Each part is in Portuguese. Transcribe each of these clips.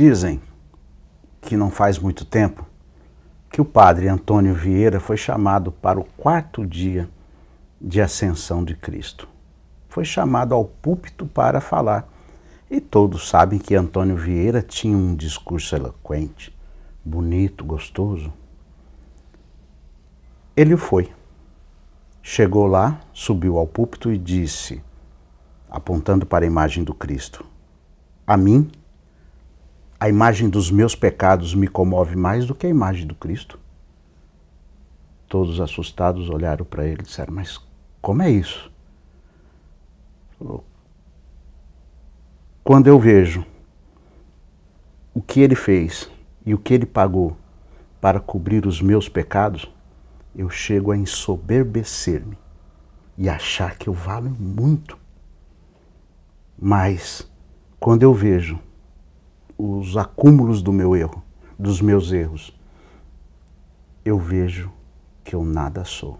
Dizem que não faz muito tempo que o padre Antônio Vieira foi chamado para o quarto dia de ascensão de Cristo. Foi chamado ao púlpito para falar. E todos sabem que Antônio Vieira tinha um discurso eloquente, bonito, gostoso. Ele foi. Chegou lá, subiu ao púlpito e disse, apontando para a imagem do Cristo: A mim a imagem dos meus pecados me comove mais do que a imagem do Cristo? Todos assustados olharam para ele e disseram: Mas como é isso? Quando eu vejo o que ele fez e o que ele pagou para cobrir os meus pecados, eu chego a ensoberbecer-me e achar que eu valho muito. Mas quando eu vejo os acúmulos do meu erro, dos meus erros, eu vejo que eu nada sou,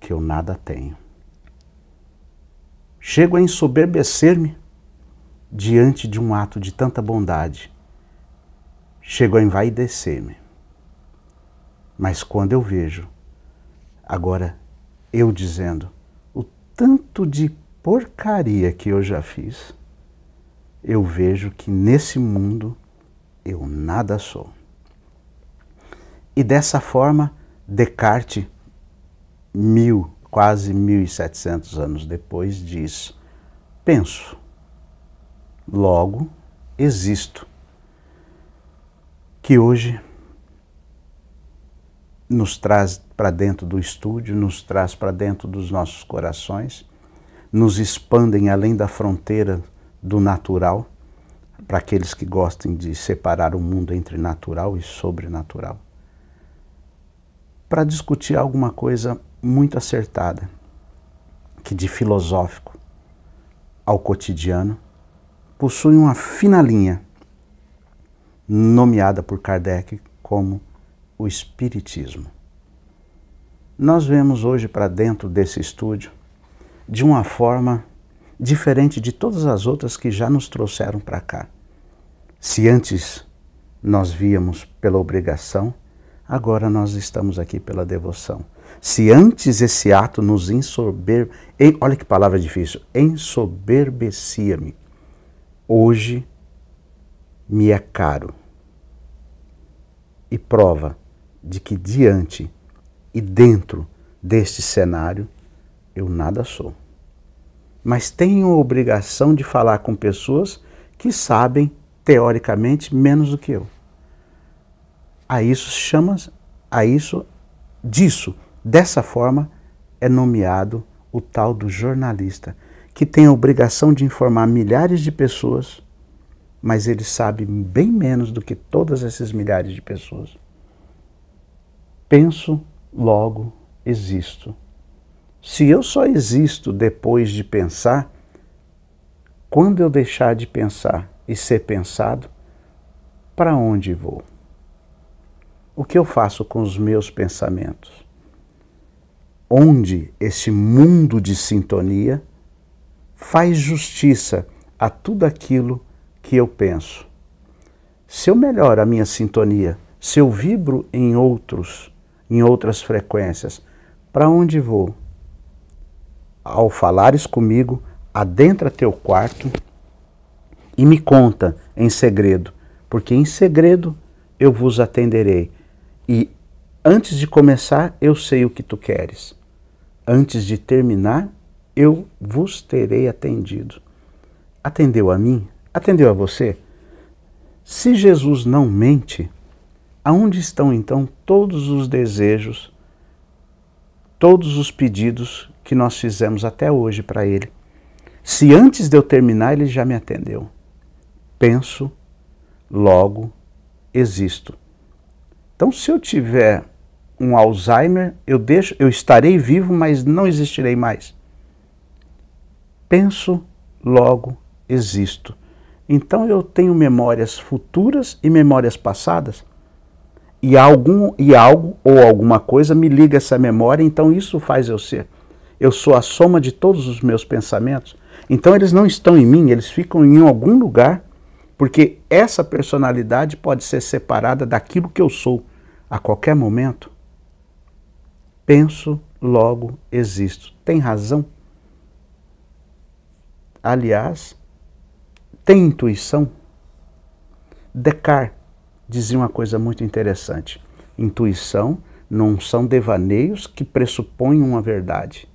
que eu nada tenho. Chego a ensoberbecer-me diante de um ato de tanta bondade. Chego a envaidecer-me. Mas quando eu vejo, agora eu dizendo, o tanto de porcaria que eu já fiz, eu vejo que nesse mundo eu nada sou. E dessa forma, Descartes, mil, quase 1700 anos depois, diz: penso, logo existo. Que hoje nos traz para dentro do estúdio, nos traz para dentro dos nossos corações, nos expandem além da fronteira do natural, para aqueles que gostem de separar o mundo entre natural e sobrenatural, para discutir alguma coisa muito acertada, que de filosófico ao cotidiano possui uma fina linha, nomeada por Kardec como o Espiritismo. Nós vemos hoje para dentro desse estúdio, de uma forma diferente de todas as outras que já nos trouxeram para cá. Se antes nós víamos pela obrigação, agora nós estamos aqui pela devoção. Se antes esse ato nos ensober, olha que palavra difícil, ensoberbecia-me. Hoje me é caro. E prova de que diante e dentro deste cenário eu nada sou mas tenho a obrigação de falar com pessoas que sabem, teoricamente, menos do que eu. A isso chama, a isso, disso, dessa forma, é nomeado o tal do jornalista, que tem a obrigação de informar milhares de pessoas, mas ele sabe bem menos do que todas essas milhares de pessoas. Penso, logo existo. Se eu só existo depois de pensar, quando eu deixar de pensar e ser pensado, para onde vou? O que eu faço com os meus pensamentos? Onde esse mundo de sintonia faz justiça a tudo aquilo que eu penso? Se eu melhoro a minha sintonia, se eu vibro em outros, em outras frequências, para onde vou? ao falares comigo, adentra teu quarto e me conta em segredo, porque em segredo eu vos atenderei. E antes de começar, eu sei o que tu queres. Antes de terminar, eu vos terei atendido. Atendeu a mim? Atendeu a você? Se Jesus não mente, aonde estão então todos os desejos, todos os pedidos que nós fizemos até hoje para ele. Se antes de eu terminar, ele já me atendeu. Penso, logo existo. Então, se eu tiver um Alzheimer, eu, deixo, eu estarei vivo, mas não existirei mais. Penso, logo existo. Então eu tenho memórias futuras e memórias passadas. E algum e algo ou alguma coisa me liga essa memória, então isso faz eu ser eu sou a soma de todos os meus pensamentos. Então eles não estão em mim, eles ficam em algum lugar, porque essa personalidade pode ser separada daquilo que eu sou a qualquer momento. Penso, logo existo. Tem razão? Aliás, tem intuição? Descartes dizia uma coisa muito interessante: intuição não são devaneios que pressupõem uma verdade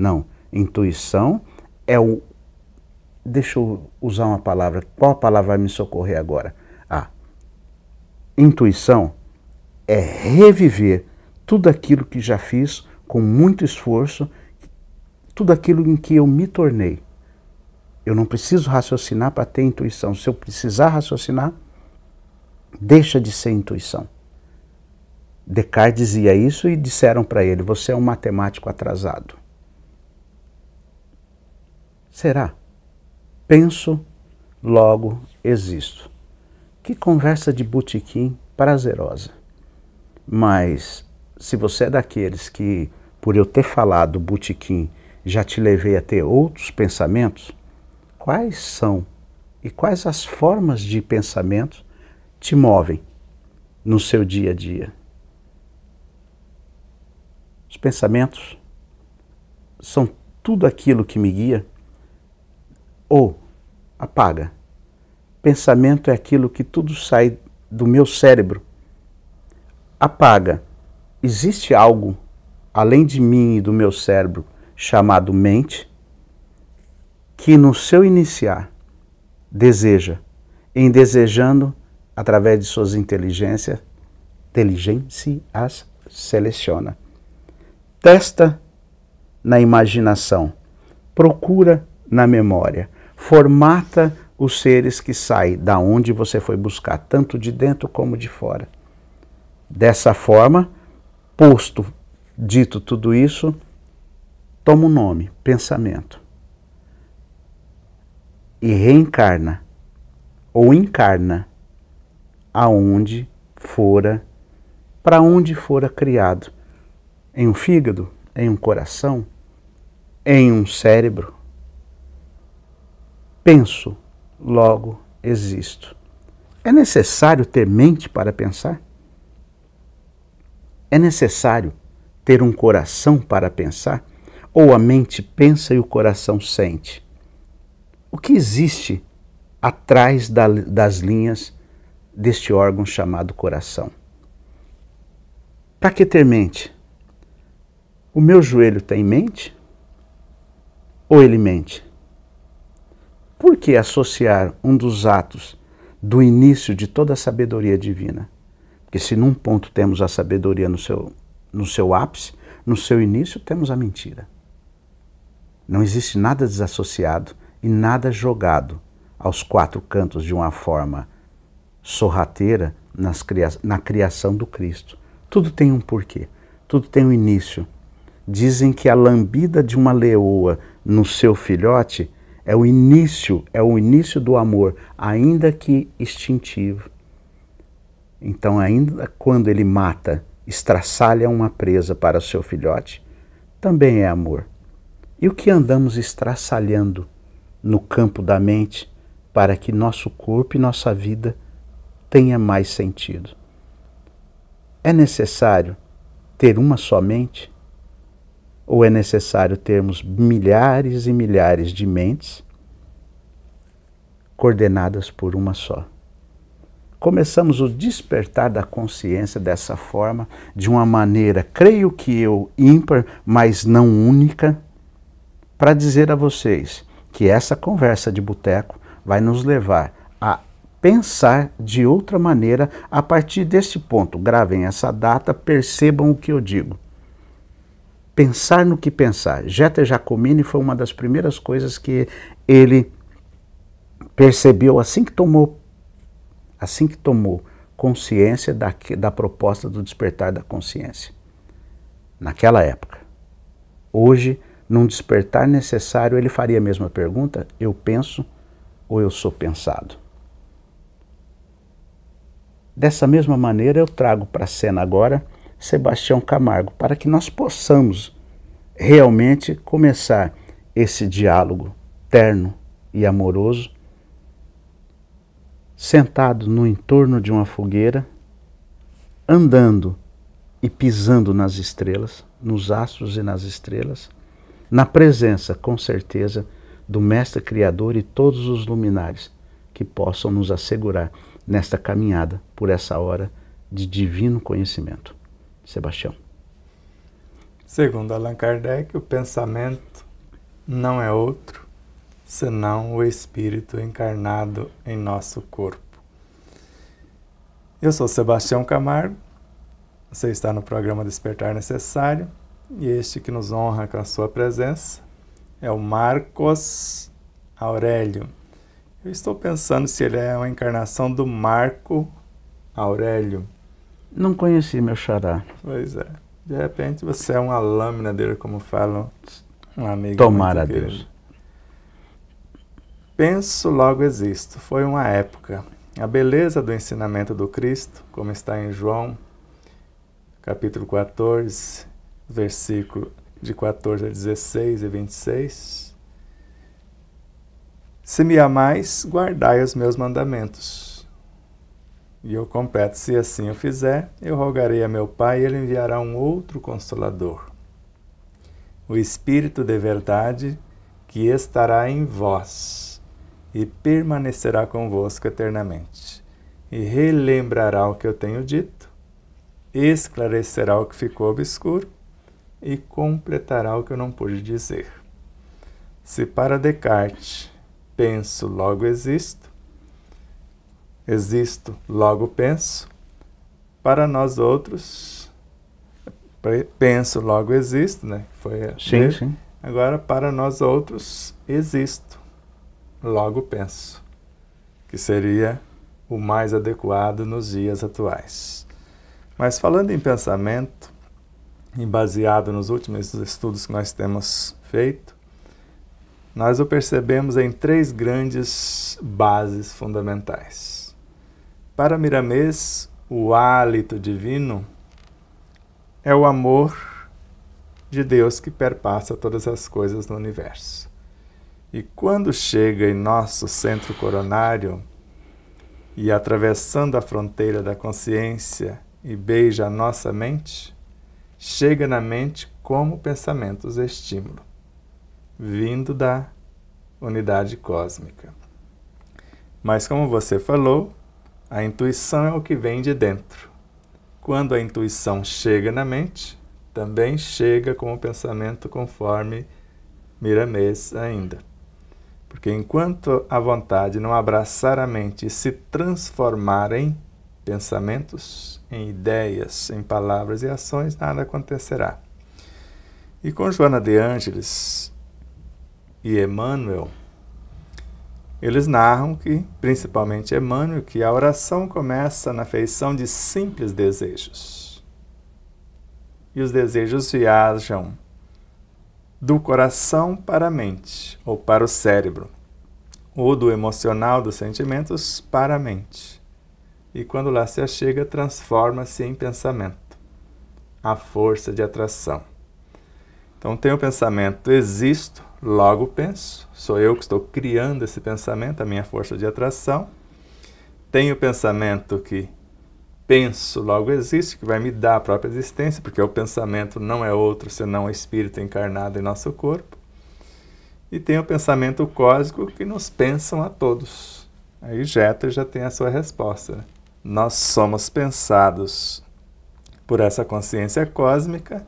não. Intuição é o. Deixa eu usar uma palavra. Qual palavra vai me socorrer agora? Ah, intuição é reviver tudo aquilo que já fiz com muito esforço, tudo aquilo em que eu me tornei. Eu não preciso raciocinar para ter intuição. Se eu precisar raciocinar, deixa de ser intuição. Descartes dizia isso e disseram para ele: você é um matemático atrasado. Será? Penso, logo existo. Que conversa de botequim prazerosa. Mas se você é daqueles que, por eu ter falado botequim, já te levei a ter outros pensamentos, quais são e quais as formas de pensamento te movem no seu dia a dia? Os pensamentos são tudo aquilo que me guia ou apaga. Pensamento é aquilo que tudo sai do meu cérebro. Apaga. Existe algo além de mim e do meu cérebro chamado mente que no seu iniciar deseja, em desejando através de suas inteligências, inteligência as seleciona. Testa na imaginação, procura na memória formata os seres que saem da onde você foi buscar, tanto de dentro como de fora. Dessa forma, posto, dito tudo isso, toma um nome, pensamento. E reencarna ou encarna aonde fora, para onde fora criado. Em um fígado, em um coração, em um cérebro. Penso, logo existo. É necessário ter mente para pensar? É necessário ter um coração para pensar? Ou a mente pensa e o coração sente? O que existe atrás da, das linhas deste órgão chamado coração? Para que ter mente? O meu joelho tem mente? Ou ele mente? Por que associar um dos atos do início de toda a sabedoria divina? Porque se num ponto temos a sabedoria no seu, no seu ápice, no seu início temos a mentira. Não existe nada desassociado e nada jogado aos quatro cantos de uma forma sorrateira cria na criação do Cristo. Tudo tem um porquê, tudo tem um início. Dizem que a lambida de uma leoa no seu filhote é o início, é o início do amor, ainda que instintivo. Então, ainda quando ele mata, estraçalha uma presa para o seu filhote, também é amor. E o que andamos estraçalhando no campo da mente para que nosso corpo e nossa vida tenha mais sentido? É necessário ter uma só mente? Ou é necessário termos milhares e milhares de mentes coordenadas por uma só? Começamos o despertar da consciência dessa forma, de uma maneira, creio que eu, ímpar, mas não única, para dizer a vocês que essa conversa de boteco vai nos levar a pensar de outra maneira a partir deste ponto. Gravem essa data, percebam o que eu digo pensar no que pensar. Jeter Jacomini foi uma das primeiras coisas que ele percebeu assim que tomou assim que tomou consciência da, da proposta do despertar da consciência. Naquela época. Hoje, num despertar necessário, ele faria a mesma pergunta: eu penso ou eu sou pensado? Dessa mesma maneira, eu trago para a cena agora Sebastião Camargo, para que nós possamos realmente começar esse diálogo terno e amoroso, sentado no entorno de uma fogueira, andando e pisando nas estrelas, nos astros e nas estrelas, na presença, com certeza, do Mestre Criador e todos os luminares que possam nos assegurar nesta caminhada por essa hora de divino conhecimento. Sebastião? Segundo Allan Kardec, o pensamento não é outro senão o espírito encarnado em nosso corpo. Eu sou Sebastião Camargo, você está no programa Despertar Necessário e este que nos honra com a sua presença é o Marcos Aurélio. Eu estou pensando se ele é uma encarnação do Marco Aurélio. Não conheci meu xará. Pois é. De repente você é uma lâmina dele, como falam um amigo. Tomara a Deus. Penso, logo existo. Foi uma época. A beleza do ensinamento do Cristo, como está em João, capítulo 14, versículo de 14 a 16 e 26. Se me amais, guardai os meus mandamentos. E eu completo: se assim o fizer, eu rogarei a meu Pai, e ele enviará um outro consolador. O Espírito de verdade, que estará em vós e permanecerá convosco eternamente, e relembrará o que eu tenho dito, esclarecerá o que ficou obscuro e completará o que eu não pude dizer. Se para Descartes penso, logo existo, Existo, logo penso. Para nós outros, penso, logo existo, né? Foi sim, sim. Agora, para nós outros, existo, logo penso. Que seria o mais adequado nos dias atuais. Mas falando em pensamento, e baseado nos últimos estudos que nós temos feito, nós o percebemos em três grandes bases fundamentais. Para Miramês, o hálito divino é o amor de Deus que perpassa todas as coisas no universo. E quando chega em nosso centro coronário e atravessando a fronteira da consciência e beija a nossa mente, chega na mente como pensamentos estímulo, vindo da unidade cósmica. Mas como você falou, a intuição é o que vem de dentro. Quando a intuição chega na mente, também chega com o pensamento conforme Miramês ainda. Porque enquanto a vontade não abraçar a mente e se transformar em pensamentos, em ideias, em palavras e ações, nada acontecerá. E com Joana de Ângeles e Emmanuel, eles narram que, principalmente Emmanuel, que a oração começa na feição de simples desejos. E os desejos viajam do coração para a mente ou para o cérebro, ou do emocional dos sentimentos para a mente. E quando lá se chega, transforma-se em pensamento, a força de atração. Então tem o pensamento existo, logo penso. Sou eu que estou criando esse pensamento, a minha força de atração. Tenho o pensamento que penso logo existe, que vai me dar a própria existência, porque o pensamento não é outro senão o espírito encarnado em nosso corpo. E tem o pensamento cósmico que nos pensam a todos. Aí Jeter já tem a sua resposta. Né? Nós somos pensados por essa consciência cósmica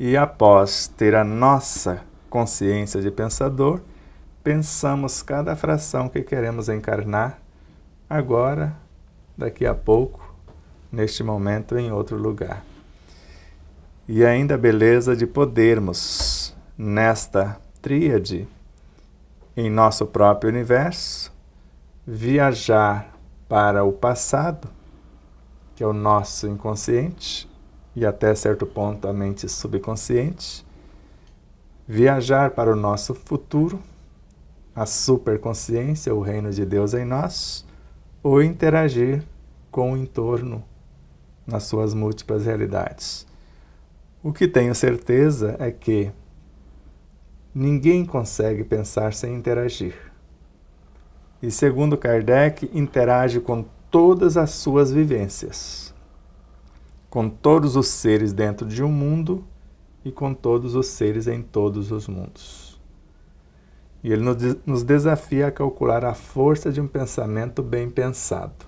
e após ter a nossa consciência de pensador, pensamos cada fração que queremos encarnar agora, daqui a pouco, neste momento, em outro lugar. E ainda a beleza de podermos, nesta tríade, em nosso próprio universo, viajar para o passado, que é o nosso inconsciente e até certo ponto a mente subconsciente, viajar para o nosso futuro a superconsciência, o reino de Deus em nós, ou interagir com o entorno nas suas múltiplas realidades. O que tenho certeza é que ninguém consegue pensar sem interagir. E segundo Kardec, interage com todas as suas vivências, com todos os seres dentro de um mundo e com todos os seres em todos os mundos. E ele nos desafia a calcular a força de um pensamento bem pensado.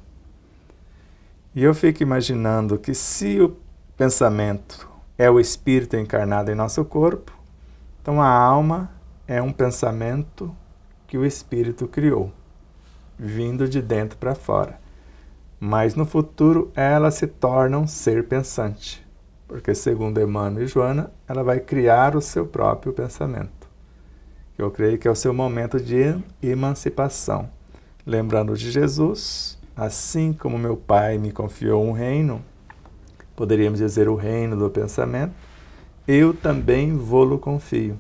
E eu fico imaginando que se o pensamento é o espírito encarnado em nosso corpo, então a alma é um pensamento que o espírito criou, vindo de dentro para fora. Mas no futuro ela se torna um ser pensante, porque segundo Emmanuel e Joana, ela vai criar o seu próprio pensamento. Eu creio que é o seu momento de emancipação. Lembrando de Jesus, assim como meu Pai me confiou um reino, poderíamos dizer o reino do pensamento, eu também vou-lo confio.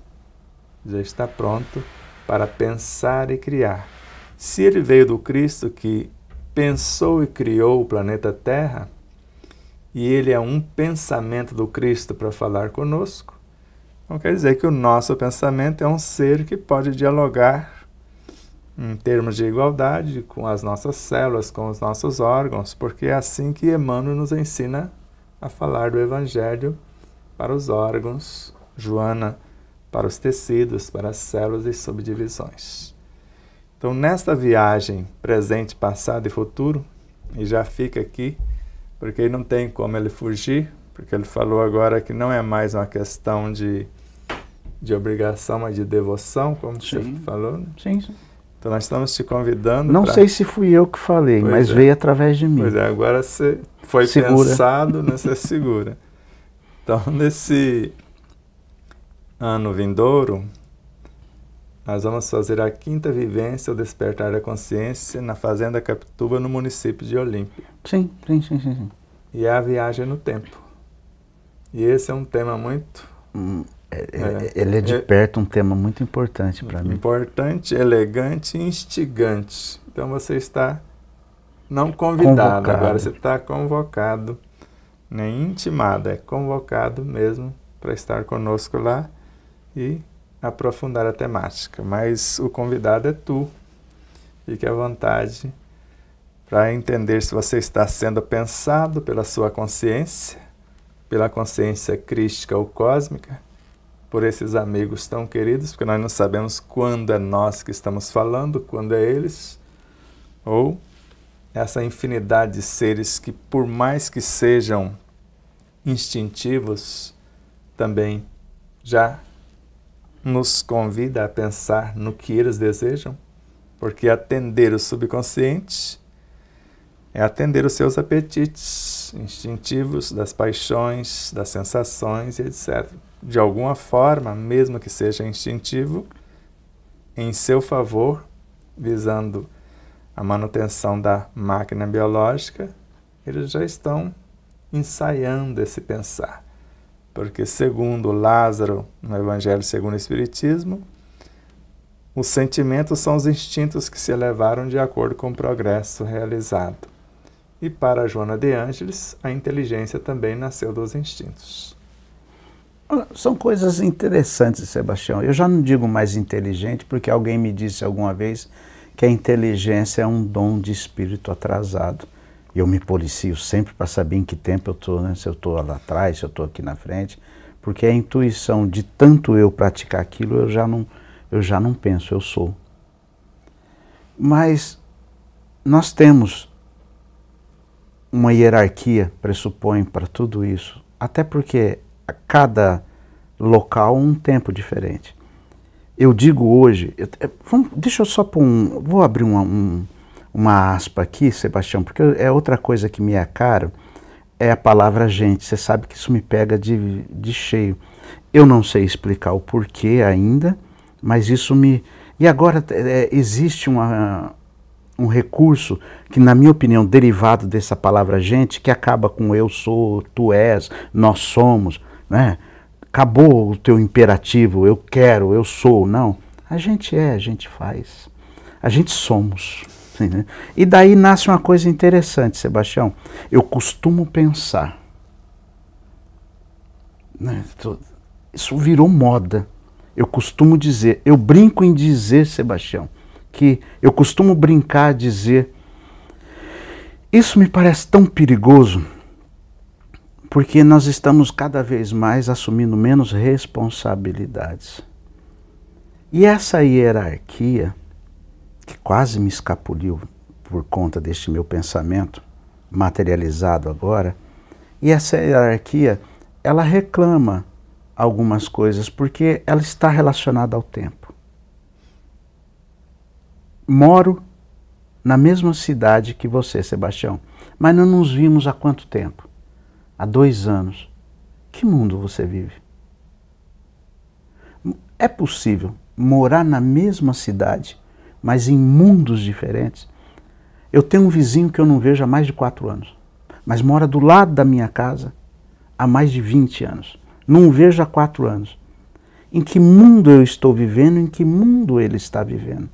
Já está pronto para pensar e criar. Se ele veio do Cristo que pensou e criou o planeta Terra, e ele é um pensamento do Cristo para falar conosco, então quer dizer que o nosso pensamento é um ser que pode dialogar em termos de igualdade com as nossas células, com os nossos órgãos, porque é assim que Emmanuel nos ensina a falar do Evangelho para os órgãos, Joana para os tecidos, para as células e subdivisões. Então, nesta viagem presente, passado e futuro, e já fica aqui, porque não tem como ele fugir, porque ele falou agora que não é mais uma questão de de obrigação, mas de devoção, como sim. você falou. Né? Sim, sim. Então nós estamos te convidando. Não pra... sei se fui eu que falei, pois mas é. veio através de mim. Pois é, agora você foi segura. pensado, né? você segura. Então nesse ano vindouro, nós vamos fazer a quinta vivência o despertar da consciência na Fazenda Capituba, no município de Olímpia. Sim, sim, sim, sim. sim. E é a viagem no tempo. E esse é um tema muito hum. É, é. É, ele é de perto um tema muito importante para mim. Importante, elegante e instigante. Então você está não convidado, convocado. agora você está convocado, nem né, intimado, é convocado mesmo para estar conosco lá e aprofundar a temática. Mas o convidado é tu. Fique à vontade para entender se você está sendo pensado pela sua consciência, pela consciência crística ou cósmica por esses amigos tão queridos, porque nós não sabemos quando é nós que estamos falando, quando é eles, ou essa infinidade de seres que, por mais que sejam instintivos, também já nos convida a pensar no que eles desejam, porque atender o subconsciente é atender os seus apetites instintivos, das paixões, das sensações, e etc de alguma forma, mesmo que seja instintivo, em seu favor, visando a manutenção da máquina biológica, eles já estão ensaiando esse pensar. Porque, segundo Lázaro, no Evangelho segundo o Espiritismo, os sentimentos são os instintos que se elevaram de acordo com o progresso realizado. E para Joana de Ângeles, a inteligência também nasceu dos instintos. Ah, são coisas interessantes, Sebastião. Eu já não digo mais inteligente, porque alguém me disse alguma vez que a inteligência é um dom de espírito atrasado. Eu me policio sempre para saber em que tempo eu estou, né? se eu estou lá atrás, se eu estou aqui na frente, porque a intuição de tanto eu praticar aquilo, eu já não, eu já não penso, eu sou. Mas nós temos uma hierarquia, pressupõe, para tudo isso, até porque a cada local um tempo diferente. Eu digo hoje, eu, é, vamos, deixa eu só pôr um, vou abrir uma, um, uma aspa aqui, Sebastião, porque é outra coisa que me é caro, é a palavra gente. Você sabe que isso me pega de, de cheio. Eu não sei explicar o porquê ainda, mas isso me. E agora é, existe uma, um recurso que, na minha opinião, derivado dessa palavra gente, que acaba com eu sou, tu és, nós somos né? Acabou o teu imperativo, eu quero, eu sou, não. A gente é, a gente faz. A gente somos. né? E daí nasce uma coisa interessante, Sebastião. Eu costumo pensar. Né? Isso virou moda. Eu costumo dizer, eu brinco em dizer, Sebastião, que eu costumo brincar dizer. Isso me parece tão perigoso porque nós estamos cada vez mais assumindo menos responsabilidades. E essa hierarquia, que quase me escapuliu por conta deste meu pensamento materializado agora, e essa hierarquia, ela reclama algumas coisas porque ela está relacionada ao tempo. Moro na mesma cidade que você, Sebastião, mas não nos vimos há quanto tempo? há dois anos, que mundo você vive? É possível morar na mesma cidade, mas em mundos diferentes? Eu tenho um vizinho que eu não vejo há mais de quatro anos, mas mora do lado da minha casa há mais de 20 anos. Não vejo há quatro anos. Em que mundo eu estou vivendo? Em que mundo ele está vivendo?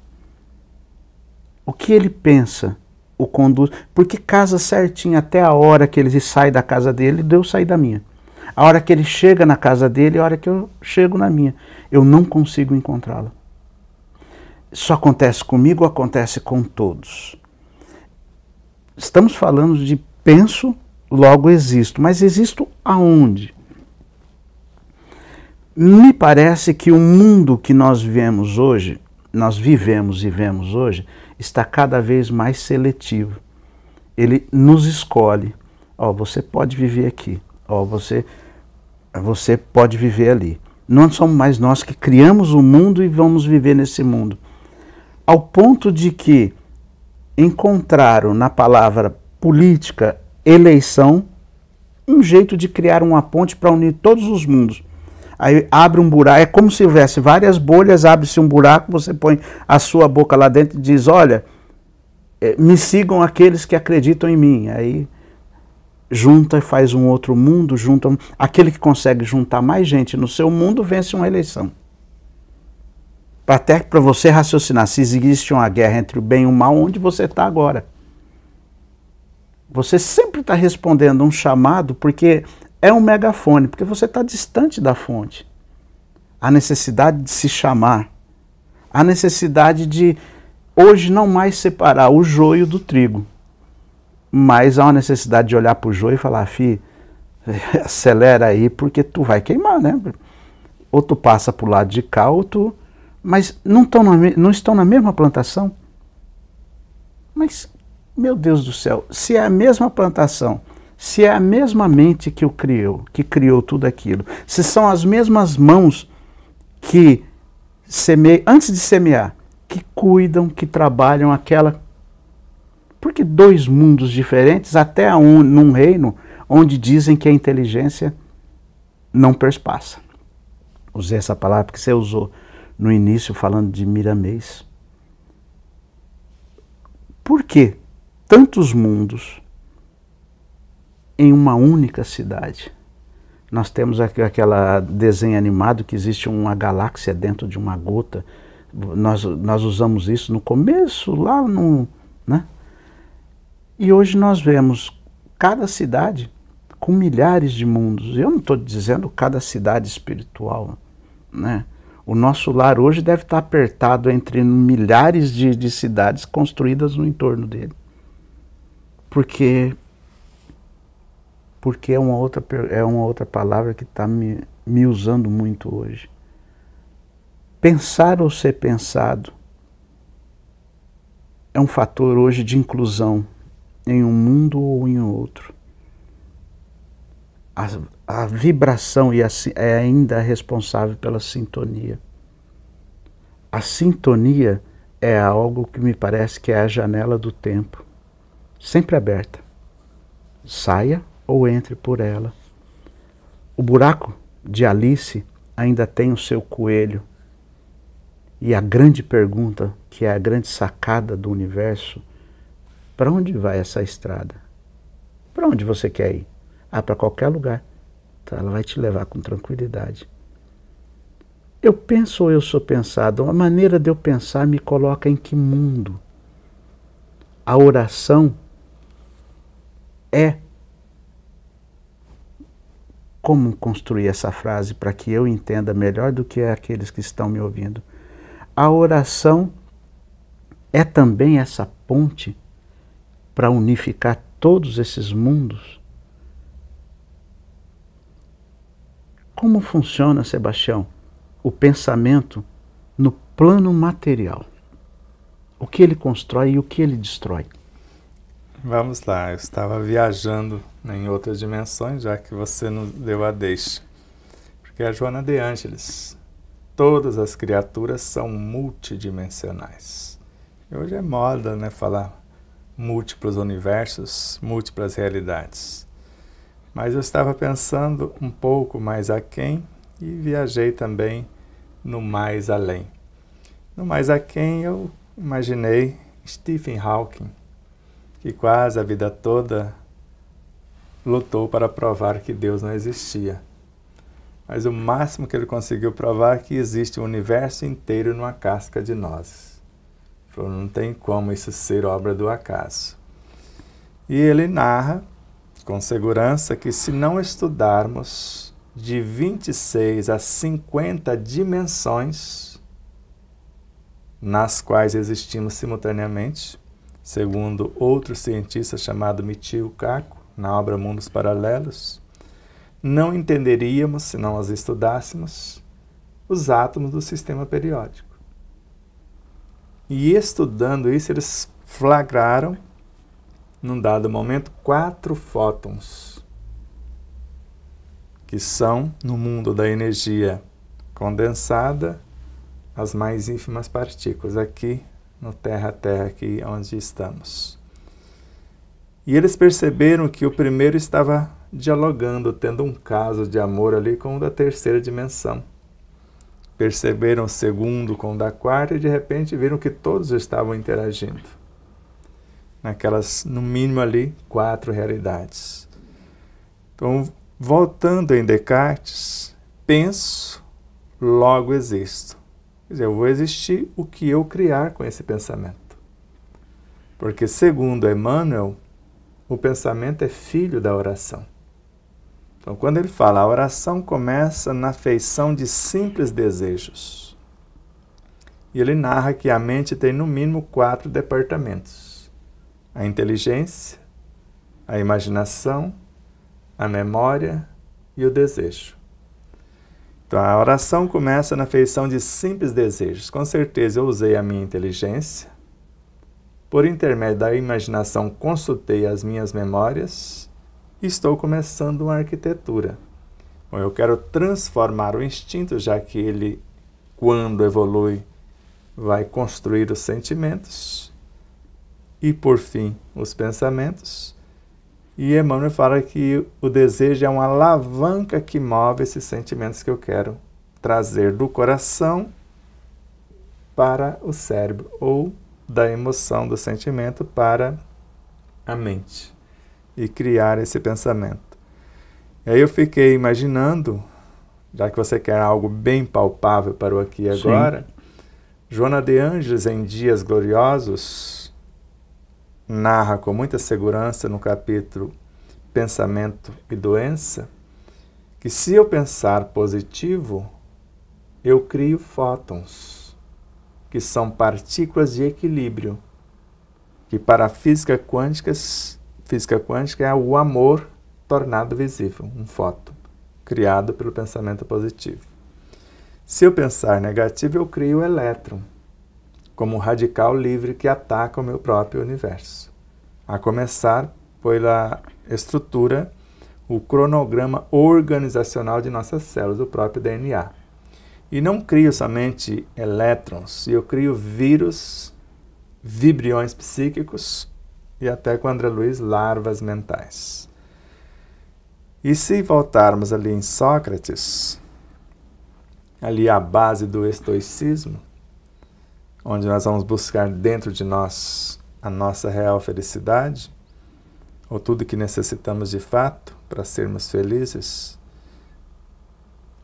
O que ele pensa? o conduz, porque casa certinho até a hora que ele sai da casa dele, deu sair da minha. A hora que ele chega na casa dele, é a hora que eu chego na minha, eu não consigo encontrá la Isso acontece comigo, acontece com todos. Estamos falando de penso, logo existo, mas existo aonde? Me parece que o mundo que nós vivemos hoje, nós vivemos e vemos hoje, está cada vez mais seletivo. Ele nos escolhe. Ó, oh, você pode viver aqui. Ó, oh, você, você pode viver ali. Não somos mais nós que criamos o mundo e vamos viver nesse mundo. Ao ponto de que encontraram na palavra política, eleição, um jeito de criar uma ponte para unir todos os mundos aí abre um buraco, é como se houvesse várias bolhas, abre-se um buraco, você põe a sua boca lá dentro e diz: Olha, eh, me sigam aqueles que acreditam em mim. Aí junta e faz um outro mundo, junta. Aquele que consegue juntar mais gente no seu mundo vence uma eleição. Até para você raciocinar se existe uma guerra entre o bem e o mal, onde você está agora. Você sempre está respondendo um chamado, porque é um megafone, porque você está distante da fonte. A necessidade de se chamar, a necessidade de hoje não mais separar o joio do trigo, mas há uma necessidade de olhar para o joio e falar, fi, acelera aí porque tu vai queimar, né? Ou tu passa para o lado de cá, ou tu... Mas não, na, não estão na mesma plantação? Mas, meu Deus do céu, se é a mesma plantação se é a mesma mente que o criou, que criou tudo aquilo, se são as mesmas mãos que semeiam, antes de semear, que cuidam, que trabalham aquela. Porque dois mundos diferentes, até um, num reino onde dizem que a inteligência não perspassa. Usei essa palavra que você usou no início falando de miramês. Por que tantos mundos em uma única cidade. Nós temos aquele desenho animado que existe uma galáxia dentro de uma gota. Nós, nós usamos isso no começo, lá no. Né? E hoje nós vemos cada cidade com milhares de mundos. Eu não estou dizendo cada cidade espiritual. Né? O nosso lar hoje deve estar tá apertado entre milhares de, de cidades construídas no entorno dele. Porque porque é uma outra, é uma outra palavra que está me, me usando muito hoje. Pensar ou ser pensado é um fator hoje de inclusão em um mundo ou em outro. A, a vibração é ainda responsável pela sintonia. A sintonia é algo que me parece que é a janela do tempo, sempre aberta. Saia ou entre por ela. O buraco de Alice ainda tem o seu coelho. E a grande pergunta, que é a grande sacada do universo, para onde vai essa estrada? Para onde você quer ir? Ah, para qualquer lugar. Então ela vai te levar com tranquilidade. Eu penso ou eu sou pensado? A maneira de eu pensar me coloca em que mundo? A oração é como construir essa frase para que eu entenda melhor do que aqueles que estão me ouvindo. A oração é também essa ponte para unificar todos esses mundos. Como funciona, Sebastião, o pensamento no plano material? O que ele constrói e o que ele destrói? Vamos lá, eu estava viajando em outras dimensões, já que você nos deu a deixa. Porque a Joana de Ângeles, todas as criaturas são multidimensionais. E hoje é moda, né, falar múltiplos universos, múltiplas realidades. Mas eu estava pensando um pouco mais aquém e viajei também no mais além. No mais aquém eu imaginei Stephen Hawking, que quase a vida toda lutou para provar que Deus não existia. Mas o máximo que ele conseguiu provar é que existe o um universo inteiro numa casca de nozes. Ele falou, não tem como isso ser obra do acaso. E ele narra com segurança que se não estudarmos de 26 a 50 dimensões nas quais existimos simultaneamente, Segundo outro cientista chamado Michio Kaku, na obra Mundos Paralelos, não entenderíamos, se não as estudássemos, os átomos do sistema periódico. E estudando isso, eles flagraram, num dado momento, quatro fótons, que são, no mundo da energia condensada, as mais ínfimas partículas. Aqui no terra a terra aqui onde estamos. E eles perceberam que o primeiro estava dialogando, tendo um caso de amor ali com o da terceira dimensão. Perceberam o segundo com o da quarta e de repente viram que todos estavam interagindo. Naquelas, no mínimo ali, quatro realidades. Então, voltando em Descartes, penso, logo existo. Quer dizer, eu vou existir o que eu criar com esse pensamento. Porque, segundo Emmanuel, o pensamento é filho da oração. Então, quando ele fala, a oração começa na feição de simples desejos. E ele narra que a mente tem no mínimo quatro departamentos: a inteligência, a imaginação, a memória e o desejo. Então a oração começa na feição de simples desejos. Com certeza eu usei a minha inteligência, por intermédio da imaginação consultei as minhas memórias e estou começando uma arquitetura. Bom, eu quero transformar o instinto, já que ele, quando evolui, vai construir os sentimentos e, por fim, os pensamentos. E Emmanuel fala que o desejo é uma alavanca que move esses sentimentos que eu quero trazer do coração para o cérebro, ou da emoção, do sentimento para a mente, e criar esse pensamento. E aí eu fiquei imaginando, já que você quer algo bem palpável para o aqui e agora, Sim. Joana de Anjos, em Dias Gloriosos, narra com muita segurança no capítulo Pensamento e Doença, que se eu pensar positivo, eu crio fótons, que são partículas de equilíbrio, que para a física quântica, física quântica é o amor tornado visível, um fóton, criado pelo pensamento positivo. Se eu pensar negativo, eu crio elétron, como um radical livre que ataca o meu próprio universo. A começar pela estrutura, o cronograma organizacional de nossas células, o próprio DNA. E não crio somente elétrons, eu crio vírus, vibriões psíquicos e até com André Luiz, larvas mentais. E se voltarmos ali em Sócrates, ali à base do estoicismo, onde nós vamos buscar dentro de nós a nossa real felicidade, ou tudo que necessitamos de fato para sermos felizes.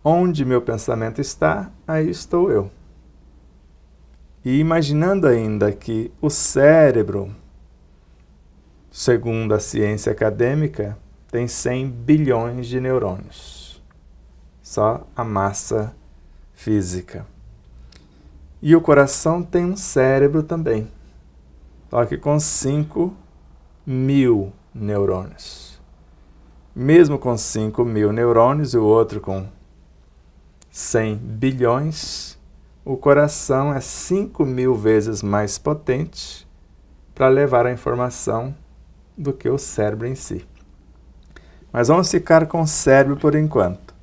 Onde meu pensamento está, aí estou eu. E imaginando ainda que o cérebro, segundo a ciência acadêmica, tem 100 bilhões de neurônios. Só a massa física. E o coração tem um cérebro também, só que com 5 mil neurônios. Mesmo com 5 mil neurônios e o outro com 100 bilhões, o coração é 5 mil vezes mais potente para levar a informação do que o cérebro em si. Mas vamos ficar com o cérebro por enquanto.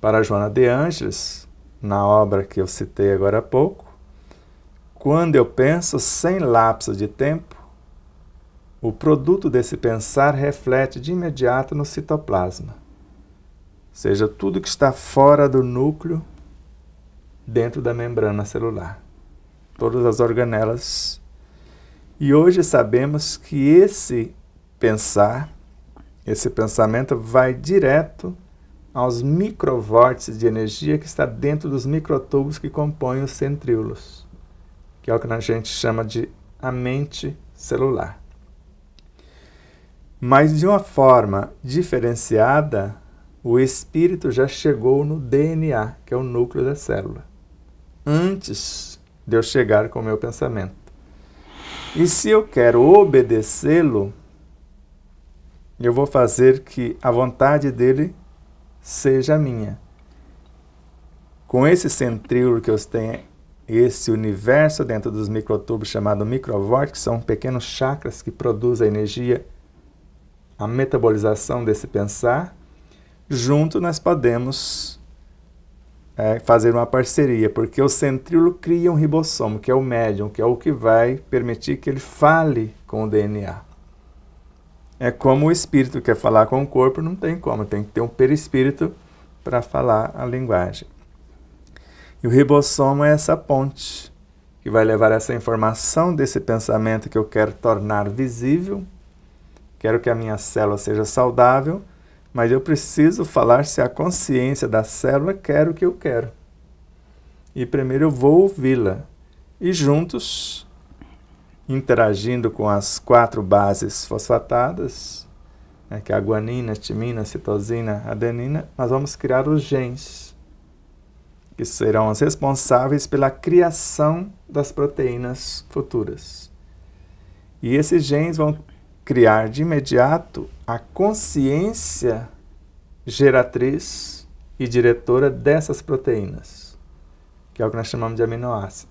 Para Joana de Angeles, na obra que eu citei agora há pouco, quando eu penso sem lapso de tempo, o produto desse pensar reflete de imediato no citoplasma, seja tudo que está fora do núcleo, dentro da membrana celular, todas as organelas. E hoje sabemos que esse pensar, esse pensamento vai direto aos microvórtices de energia que está dentro dos microtubos que compõem os centríolos que é o que a gente chama de a mente celular. Mas de uma forma diferenciada, o espírito já chegou no DNA, que é o núcleo da célula, antes de eu chegar com o meu pensamento. E se eu quero obedecê-lo, eu vou fazer que a vontade dele seja minha. Com esse centríolo que eu tenho esse universo dentro dos microtubos chamado microvórtice são pequenos chakras que produzem a energia, a metabolização desse pensar. Junto nós podemos é, fazer uma parceria, porque o centríolo cria um ribossomo, que é o médium, que é o que vai permitir que ele fale com o DNA. É como o espírito quer falar com o corpo, não tem como, tem que ter um perispírito para falar a linguagem. E o ribossomo é essa ponte que vai levar essa informação desse pensamento que eu quero tornar visível. Quero que a minha célula seja saudável, mas eu preciso falar se a consciência da célula quer o que eu quero. E primeiro eu vou ouvi-la. E juntos, interagindo com as quatro bases fosfatadas, né, que é a guanina, timina, citosina, adenina, nós vamos criar os genes que serão as responsáveis pela criação das proteínas futuras. E esses genes vão criar de imediato a consciência geratriz e diretora dessas proteínas, que é o que nós chamamos de aminoácido.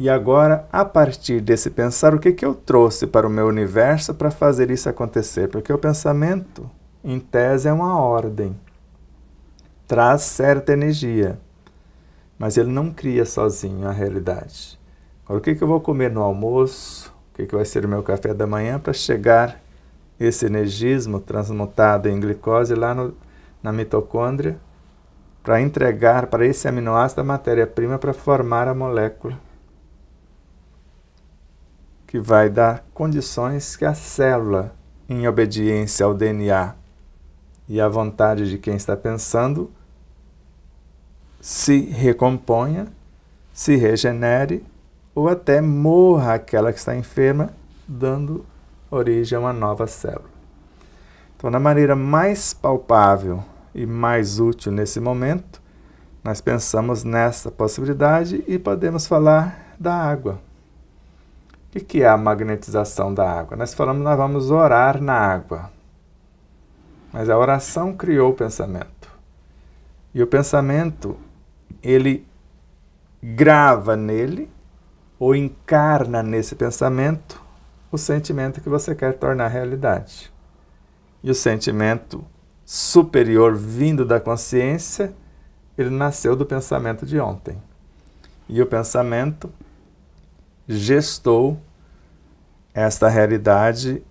E agora, a partir desse pensar, o que, que eu trouxe para o meu universo para fazer isso acontecer? Porque o pensamento, em tese, é uma ordem traz certa energia, mas ele não cria sozinho a realidade. Agora, o que, que eu vou comer no almoço? O que, que vai ser o meu café da manhã para chegar esse energismo transmutado em glicose lá no, na mitocôndria para entregar para esse aminoácido a matéria-prima para formar a molécula que vai dar condições que a célula, em obediência ao DNA, e a vontade de quem está pensando se recomponha, se regenere ou até morra aquela que está enferma, dando origem a uma nova célula. Então, na maneira mais palpável e mais útil nesse momento, nós pensamos nessa possibilidade e podemos falar da água. O que é a magnetização da água? Nós falamos nós vamos orar na água. Mas a oração criou o pensamento. E o pensamento, ele grava nele ou encarna nesse pensamento o sentimento que você quer tornar realidade. E o sentimento superior vindo da consciência, ele nasceu do pensamento de ontem. E o pensamento gestou esta realidade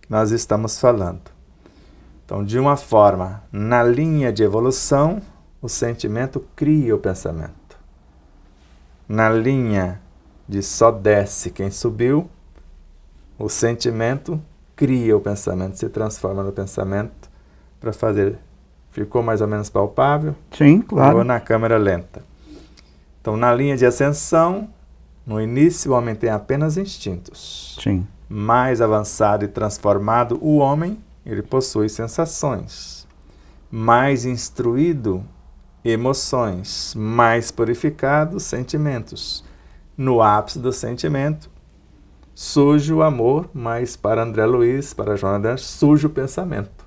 que nós estamos falando. Então, de uma forma, na linha de evolução, o sentimento cria o pensamento. Na linha de só desce quem subiu, o sentimento cria o pensamento, se transforma no pensamento para fazer. Ficou mais ou menos palpável? Sim, claro. Ficou na câmera lenta. Então, na linha de ascensão, no início o homem tem apenas instintos. Sim. Mais avançado e transformado, o homem ele possui sensações. Mais instruído, emoções. Mais purificado, sentimentos. No ápice do sentimento, surge o amor, mas para André Luiz, para Jonathan, surge o pensamento,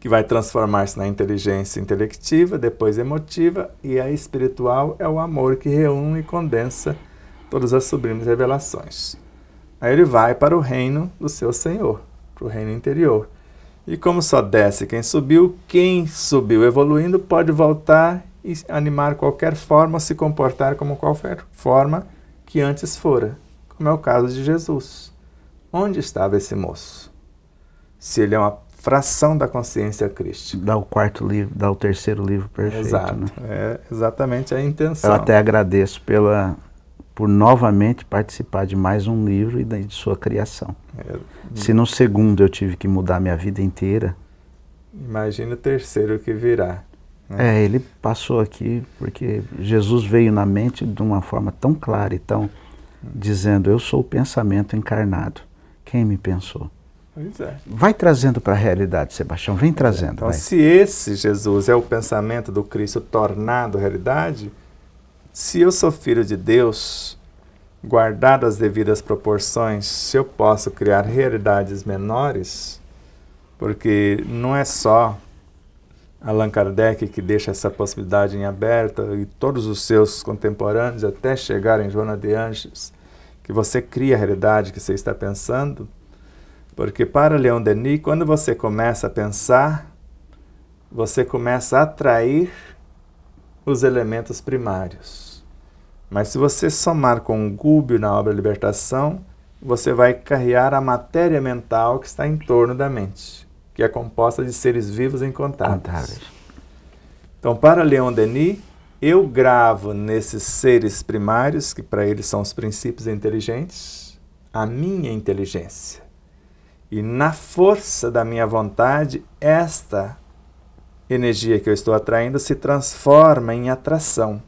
que vai transformar-se na inteligência intelectiva, depois emotiva, e a espiritual é o amor que reúne e condensa todas as sublimes revelações. Aí ele vai para o reino do seu Senhor para o reino interior. E como só desce quem subiu, quem subiu evoluindo pode voltar e animar qualquer forma, se comportar como qualquer forma que antes fora, como é o caso de Jesus. Onde estava esse moço? Se ele é uma fração da consciência crística. Dá o quarto livro, dá o terceiro livro perfeito. Exato. Né? É exatamente a intenção. Eu até agradeço pela por novamente participar de mais um livro e de sua criação. É. Se no segundo eu tive que mudar minha vida inteira. Imagina o terceiro que virá. Né? É, ele passou aqui porque Jesus veio na mente de uma forma tão clara e tão. dizendo: Eu sou o pensamento encarnado. Quem me pensou? Pois é. Vai trazendo para a realidade, Sebastião, vem trazendo. Então, vai. se esse Jesus é o pensamento do Cristo tornado realidade, se eu sou filho de Deus, guardado as devidas proporções, se eu posso criar realidades menores, porque não é só Allan Kardec que deixa essa possibilidade em aberta e todos os seus contemporâneos até chegarem em Joana de Anjos, que você cria a realidade que você está pensando, porque para Leon Denis, quando você começa a pensar, você começa a atrair os elementos primários. Mas se você somar com o gúbio na obra Libertação, você vai carregar a matéria mental que está em torno da mente, que é composta de seres vivos incontáveis. contato. Então, para Leon Denis, eu gravo nesses seres primários, que para ele são os princípios inteligentes, a minha inteligência. E na força da minha vontade, esta energia que eu estou atraindo se transforma em atração.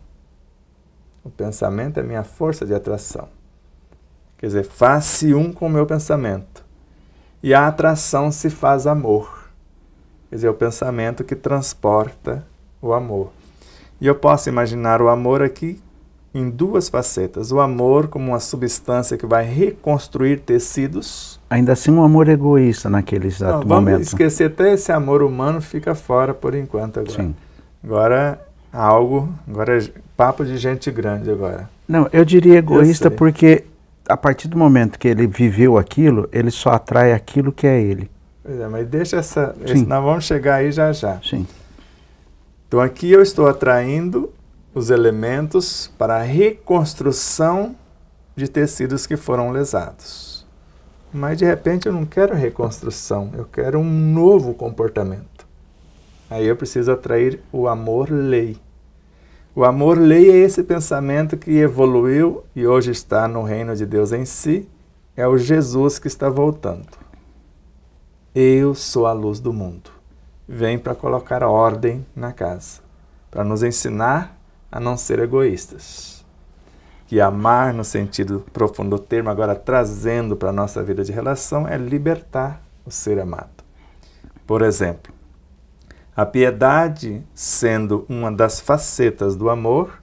O pensamento é minha força de atração. Quer dizer, faz-se um com o meu pensamento. E a atração se faz amor. Quer dizer, é o pensamento que transporta o amor. E eu posso imaginar o amor aqui em duas facetas. O amor como uma substância que vai reconstruir tecidos ainda assim um amor egoísta naquele exato Não, vamos momento. esquecer até esse amor humano fica fora por enquanto agora. Sim. Agora algo, agora é papo de gente grande agora. Não, eu diria egoísta eu porque a partir do momento que ele viveu aquilo, ele só atrai aquilo que é ele. Pois é, mas deixa essa, esse, nós vamos chegar aí já já. Sim. Então aqui eu estou atraindo os elementos para a reconstrução de tecidos que foram lesados. Mas de repente eu não quero reconstrução, eu quero um novo comportamento. Aí eu preciso atrair o amor-lei. O amor-lei é esse pensamento que evoluiu e hoje está no reino de Deus em si, é o Jesus que está voltando. Eu sou a luz do mundo. Vem para colocar ordem na casa, para nos ensinar a não ser egoístas que amar no sentido profundo do termo, agora trazendo para a nossa vida de relação, é libertar o ser amado. Por exemplo, a piedade, sendo uma das facetas do amor,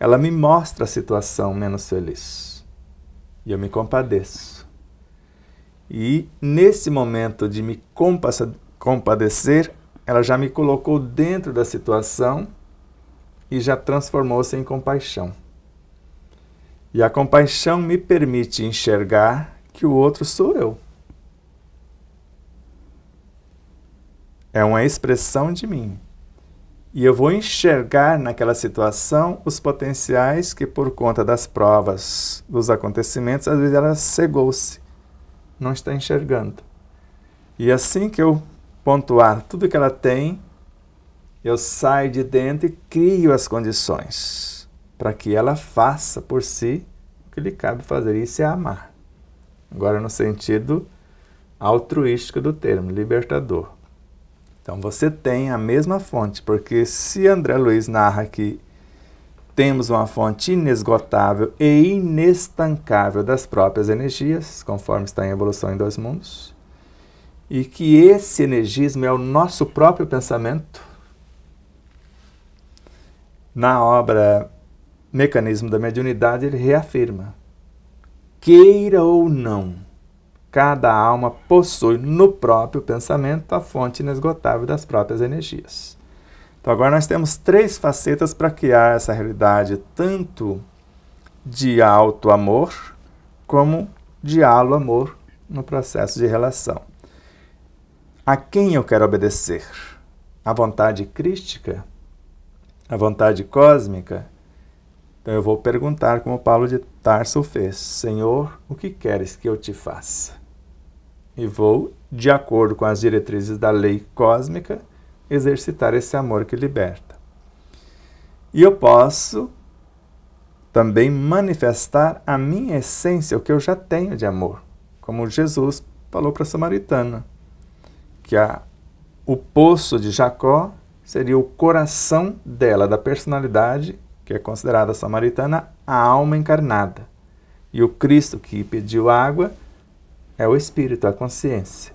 ela me mostra a situação menos feliz. E eu me compadeço. E nesse momento de me compadecer, ela já me colocou dentro da situação e já transformou-se em compaixão. E a compaixão me permite enxergar que o outro sou eu. É uma expressão de mim. E eu vou enxergar naquela situação os potenciais que, por conta das provas, dos acontecimentos, às vezes ela cegou-se, não está enxergando. E assim que eu pontuar tudo que ela tem, eu saio de dentro e crio as condições para que ela faça por si o que lhe cabe fazer. Isso é amar. Agora, no sentido altruístico do termo, libertador. Então, você tem a mesma fonte, porque se André Luiz narra que temos uma fonte inesgotável e inestancável das próprias energias, conforme está em Evolução em Dois Mundos, e que esse energismo é o nosso próprio pensamento. Na obra mecanismo da mediunidade, ele reafirma: queira ou não, cada alma possui no próprio pensamento a fonte inesgotável das próprias energias. Então, agora nós temos três facetas para criar essa realidade, tanto de alto amor como de alo amor no processo de relação. A quem eu quero obedecer? A vontade crística? A vontade cósmica? Então eu vou perguntar como Paulo de Tarso fez: Senhor, o que queres que eu te faça? E vou, de acordo com as diretrizes da lei cósmica, exercitar esse amor que liberta. E eu posso também manifestar a minha essência, o que eu já tenho de amor, como Jesus falou para a samaritana, que a, o poço de Jacó seria o coração dela, da personalidade que é considerada samaritana a alma encarnada. E o Cristo que pediu água é o espírito, a consciência.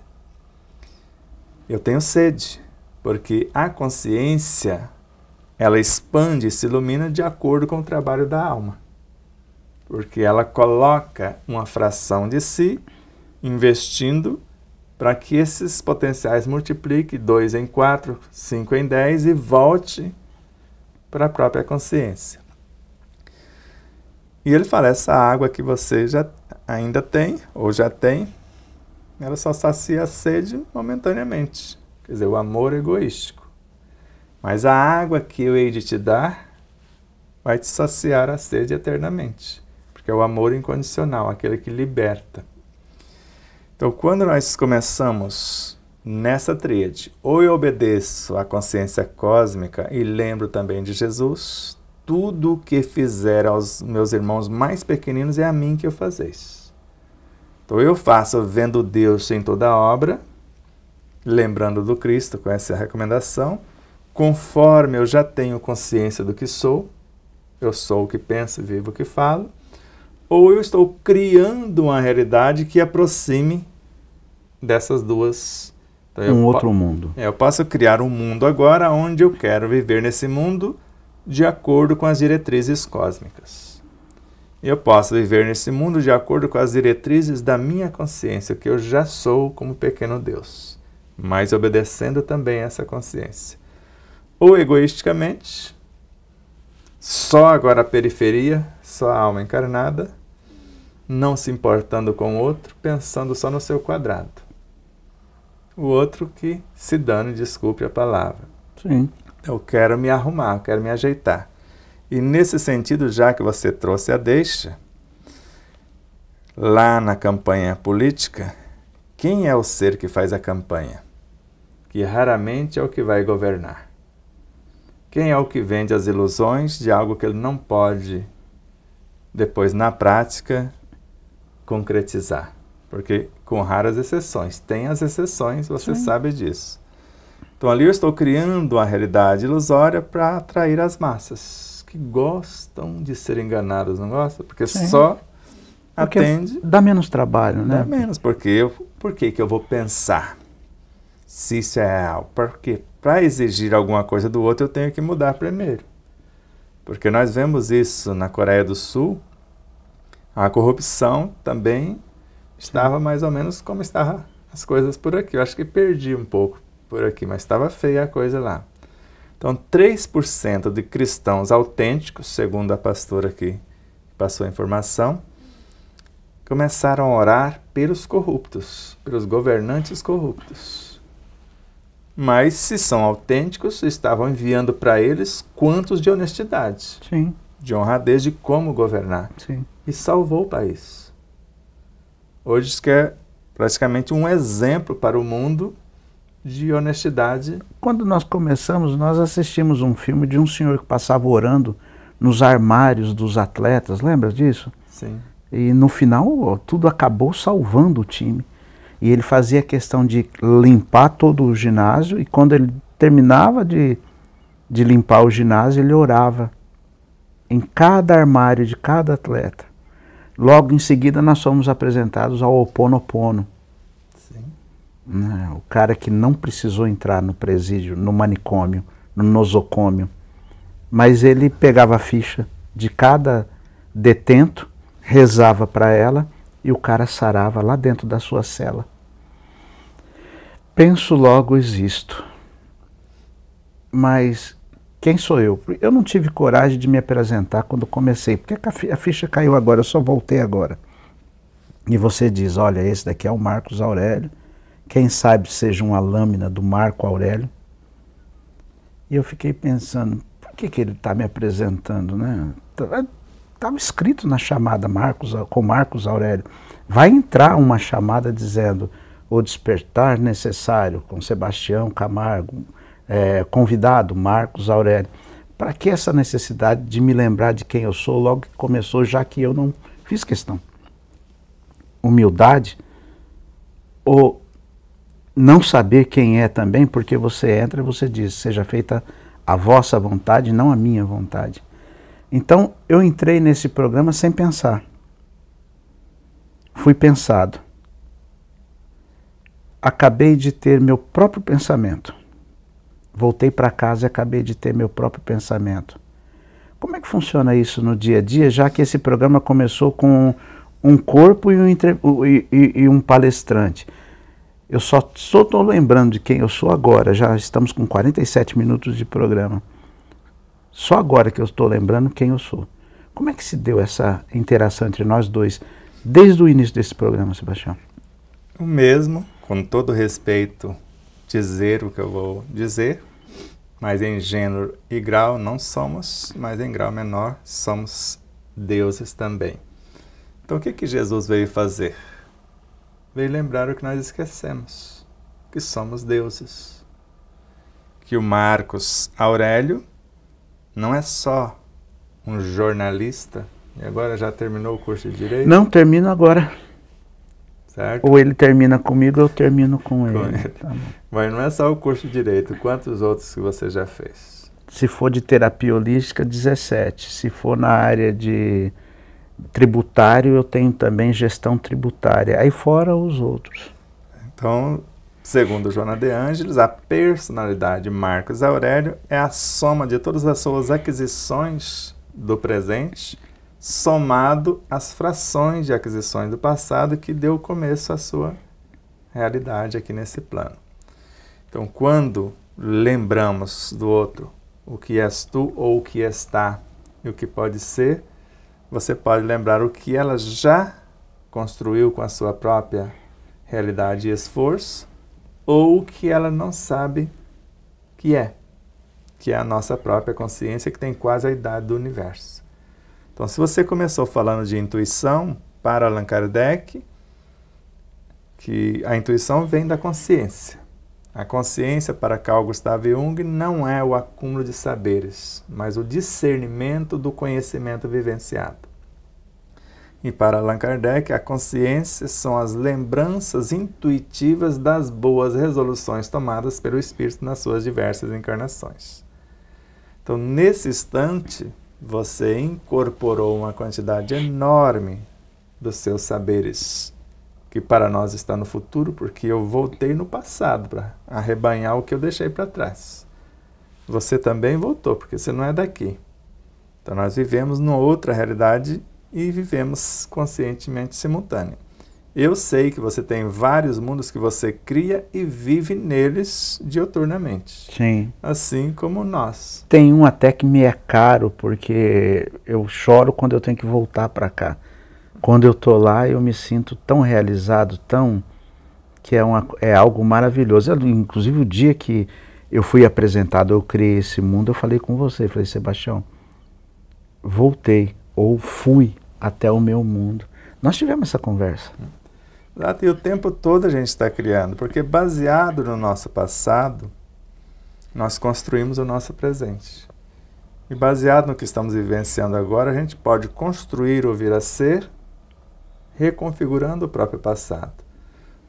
Eu tenho sede, porque a consciência ela expande e se ilumina de acordo com o trabalho da alma. Porque ela coloca uma fração de si investindo para que esses potenciais multiplique 2 em 4, 5 em 10 e volte para a própria consciência. E ele fala: essa água que você já ainda tem, ou já tem, ela só sacia a sede momentaneamente. Quer dizer, o amor egoístico. Mas a água que eu hei de te dar vai te saciar a sede eternamente. Porque é o amor incondicional, aquele que liberta. Então, quando nós começamos nessa tríade. Ou eu obedeço à consciência cósmica e lembro também de Jesus, tudo o que fizer aos meus irmãos mais pequeninos é a mim que eu fazeis. Então eu faço vendo Deus em toda a obra, lembrando do Cristo com essa é recomendação, conforme eu já tenho consciência do que sou, eu sou o que penso, vivo o que falo, ou eu estou criando uma realidade que aproxime dessas duas então, um outro mundo. É, eu posso criar um mundo agora onde eu quero viver nesse mundo de acordo com as diretrizes cósmicas. Eu posso viver nesse mundo de acordo com as diretrizes da minha consciência, que eu já sou como pequeno Deus, mas obedecendo também essa consciência. Ou egoisticamente, só agora a periferia, só a alma encarnada, não se importando com o outro, pensando só no seu quadrado o outro que se dane, desculpe a palavra. Sim. Eu quero me arrumar, eu quero me ajeitar. E nesse sentido, já que você trouxe a deixa, lá na campanha política, quem é o ser que faz a campanha? Que raramente é o que vai governar. Quem é o que vende as ilusões de algo que ele não pode, depois na prática, concretizar? Porque, com raras exceções, tem as exceções, você Sim. sabe disso. Então, ali eu estou criando uma realidade ilusória para atrair as massas que gostam de ser enganadas, não gostam? Porque Sim. só porque atende. Dá menos trabalho, né? Dá menos, porque eu, por que eu vou pensar se isso é real? Porque para exigir alguma coisa do outro, eu tenho que mudar primeiro. Porque nós vemos isso na Coreia do Sul, a corrupção também Estava mais ou menos como estavam as coisas por aqui. Eu acho que perdi um pouco por aqui, mas estava feia a coisa lá. Então, 3% de cristãos autênticos, segundo a pastora aqui que passou a informação, começaram a orar pelos corruptos, pelos governantes corruptos. Mas, se são autênticos, estavam enviando para eles quantos de honestidade, Sim. de honradez, de como governar. Sim. E salvou o país. Hoje isso é praticamente um exemplo para o mundo de honestidade. Quando nós começamos, nós assistimos um filme de um senhor que passava orando nos armários dos atletas, lembra disso? Sim. E no final, tudo acabou salvando o time. E ele fazia questão de limpar todo o ginásio, e quando ele terminava de, de limpar o ginásio, ele orava em cada armário de cada atleta. Logo em seguida, nós somos apresentados ao Oponopono. Sim. Né? O cara que não precisou entrar no presídio, no manicômio, no nosocômio, mas ele pegava a ficha de cada detento, rezava para ela e o cara sarava lá dentro da sua cela. Penso logo existo. Mas quem sou eu? Eu não tive coragem de me apresentar quando comecei, porque a ficha caiu agora, eu só voltei agora. E você diz: olha, esse daqui é o Marcos Aurélio, quem sabe seja uma lâmina do Marco Aurélio. E eu fiquei pensando: por que, que ele está me apresentando? Né? Estava tá, é, escrito na chamada Marcos, com Marcos Aurélio. Vai entrar uma chamada dizendo o despertar necessário com Sebastião Camargo é, convidado, Marcos Aurélio. Para que essa necessidade de me lembrar de quem eu sou logo que começou, já que eu não fiz questão? Humildade ou não saber quem é também, porque você entra e você diz: seja feita a vossa vontade, não a minha vontade. Então eu entrei nesse programa sem pensar. Fui pensado. Acabei de ter meu próprio pensamento. Voltei para casa e acabei de ter meu próprio pensamento. Como é que funciona isso no dia a dia, já que esse programa começou com um corpo e um, entre... e, e, e um palestrante? Eu só estou lembrando de quem eu sou agora, já estamos com 47 minutos de programa. Só agora que eu estou lembrando quem eu sou. Como é que se deu essa interação entre nós dois desde o início desse programa, Sebastião? O mesmo, com todo respeito, dizer o que eu vou dizer, mas em gênero e grau não somos, mas em grau menor somos deuses também. Então o que, que Jesus veio fazer? Veio lembrar o que nós esquecemos: que somos deuses. Que o Marcos Aurélio não é só um jornalista, e agora já terminou o curso de Direito? Não, termino agora. Certo? Ou ele termina comigo, eu termino com, com ele. Tá Mas não é só o curso de direito, quantos outros que você já fez? Se for de terapia holística, 17. Se for na área de tributário, eu tenho também gestão tributária. Aí fora os outros. Então, segundo Joana de Ângeles, a personalidade Marcos Aurélio é a soma de todas as suas aquisições do presente somado às frações de aquisições do passado que deu começo à sua realidade aqui nesse plano. Então, quando lembramos do outro o que és tu ou o que está e o que pode ser, você pode lembrar o que ela já construiu com a sua própria realidade e esforço ou o que ela não sabe que é, que é a nossa própria consciência que tem quase a idade do universo. Então, se você começou falando de intuição para Allan Kardec, que a intuição vem da consciência. A consciência, para Carl Gustav Jung, não é o acúmulo de saberes, mas o discernimento do conhecimento vivenciado. E para Allan Kardec, a consciência são as lembranças intuitivas das boas resoluções tomadas pelo espírito nas suas diversas encarnações. Então, nesse instante, você incorporou uma quantidade enorme dos seus saberes, que para nós está no futuro, porque eu voltei no passado para arrebanhar o que eu deixei para trás. Você também voltou, porque você não é daqui. Então nós vivemos numa outra realidade e vivemos conscientemente simultâneo. Eu sei que você tem vários mundos que você cria e vive neles dioturnamente. Sim. Assim como nós. Tem um até que me é caro, porque eu choro quando eu tenho que voltar para cá. Quando eu tô lá, eu me sinto tão realizado, tão que é, uma, é algo maravilhoso. Eu, inclusive o dia que eu fui apresentado, eu criei esse mundo, eu falei com você, eu falei, Sebastião, voltei ou fui até o meu mundo. Nós tivemos essa conversa. Exato. E o tempo todo a gente está criando, porque baseado no nosso passado, nós construímos o nosso presente. E baseado no que estamos vivenciando agora, a gente pode construir ou vir a ser, reconfigurando o próprio passado.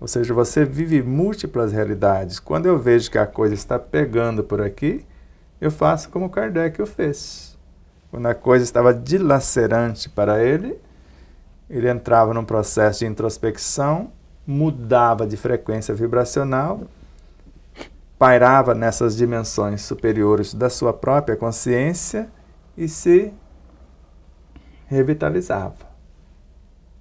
Ou seja, você vive múltiplas realidades. Quando eu vejo que a coisa está pegando por aqui, eu faço como Kardec o fez. Quando a coisa estava dilacerante para ele, ele entrava num processo de introspecção, mudava de frequência vibracional, pairava nessas dimensões superiores da sua própria consciência e se revitalizava.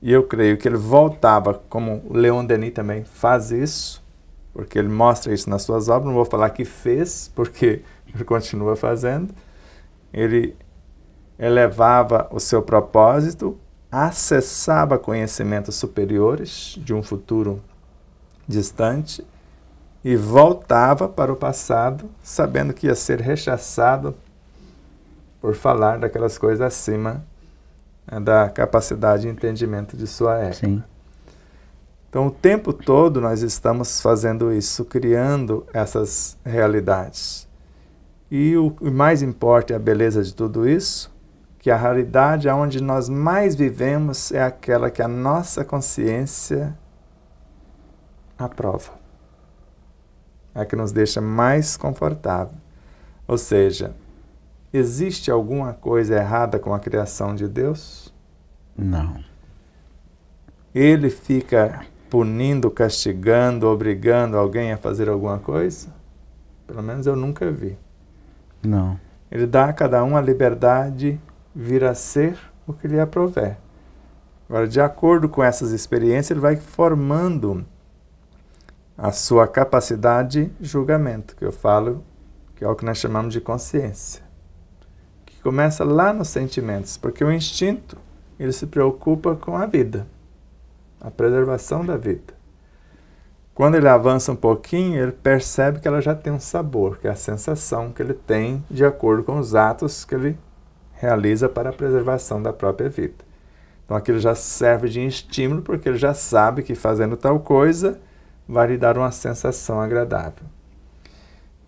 E eu creio que ele voltava, como Leon Denis também faz isso, porque ele mostra isso nas suas obras. Não vou falar que fez, porque ele continua fazendo. Ele elevava o seu propósito acessava conhecimentos superiores de um futuro distante e voltava para o passado, sabendo que ia ser rechaçado por falar daquelas coisas acima né, da capacidade de entendimento de sua época. Sim. Então, o tempo todo nós estamos fazendo isso, criando essas realidades. E o, mais importa é a beleza de tudo isso, que a realidade onde nós mais vivemos é aquela que a nossa consciência aprova, é a que nos deixa mais confortável. Ou seja, existe alguma coisa errada com a criação de Deus? Não. Ele fica punindo, castigando, obrigando alguém a fazer alguma coisa? Pelo menos eu nunca vi. Não. Ele dá a cada um a liberdade vir a ser o que lhe aprover. É Agora, de acordo com essas experiências, ele vai formando a sua capacidade de julgamento, que eu falo que é o que nós chamamos de consciência, que começa lá nos sentimentos, porque o instinto ele se preocupa com a vida, a preservação da vida. Quando ele avança um pouquinho, ele percebe que ela já tem um sabor, que é a sensação que ele tem de acordo com os atos que ele realiza para a preservação da própria vida. Então aquilo já serve de estímulo, porque ele já sabe que fazendo tal coisa vai lhe dar uma sensação agradável.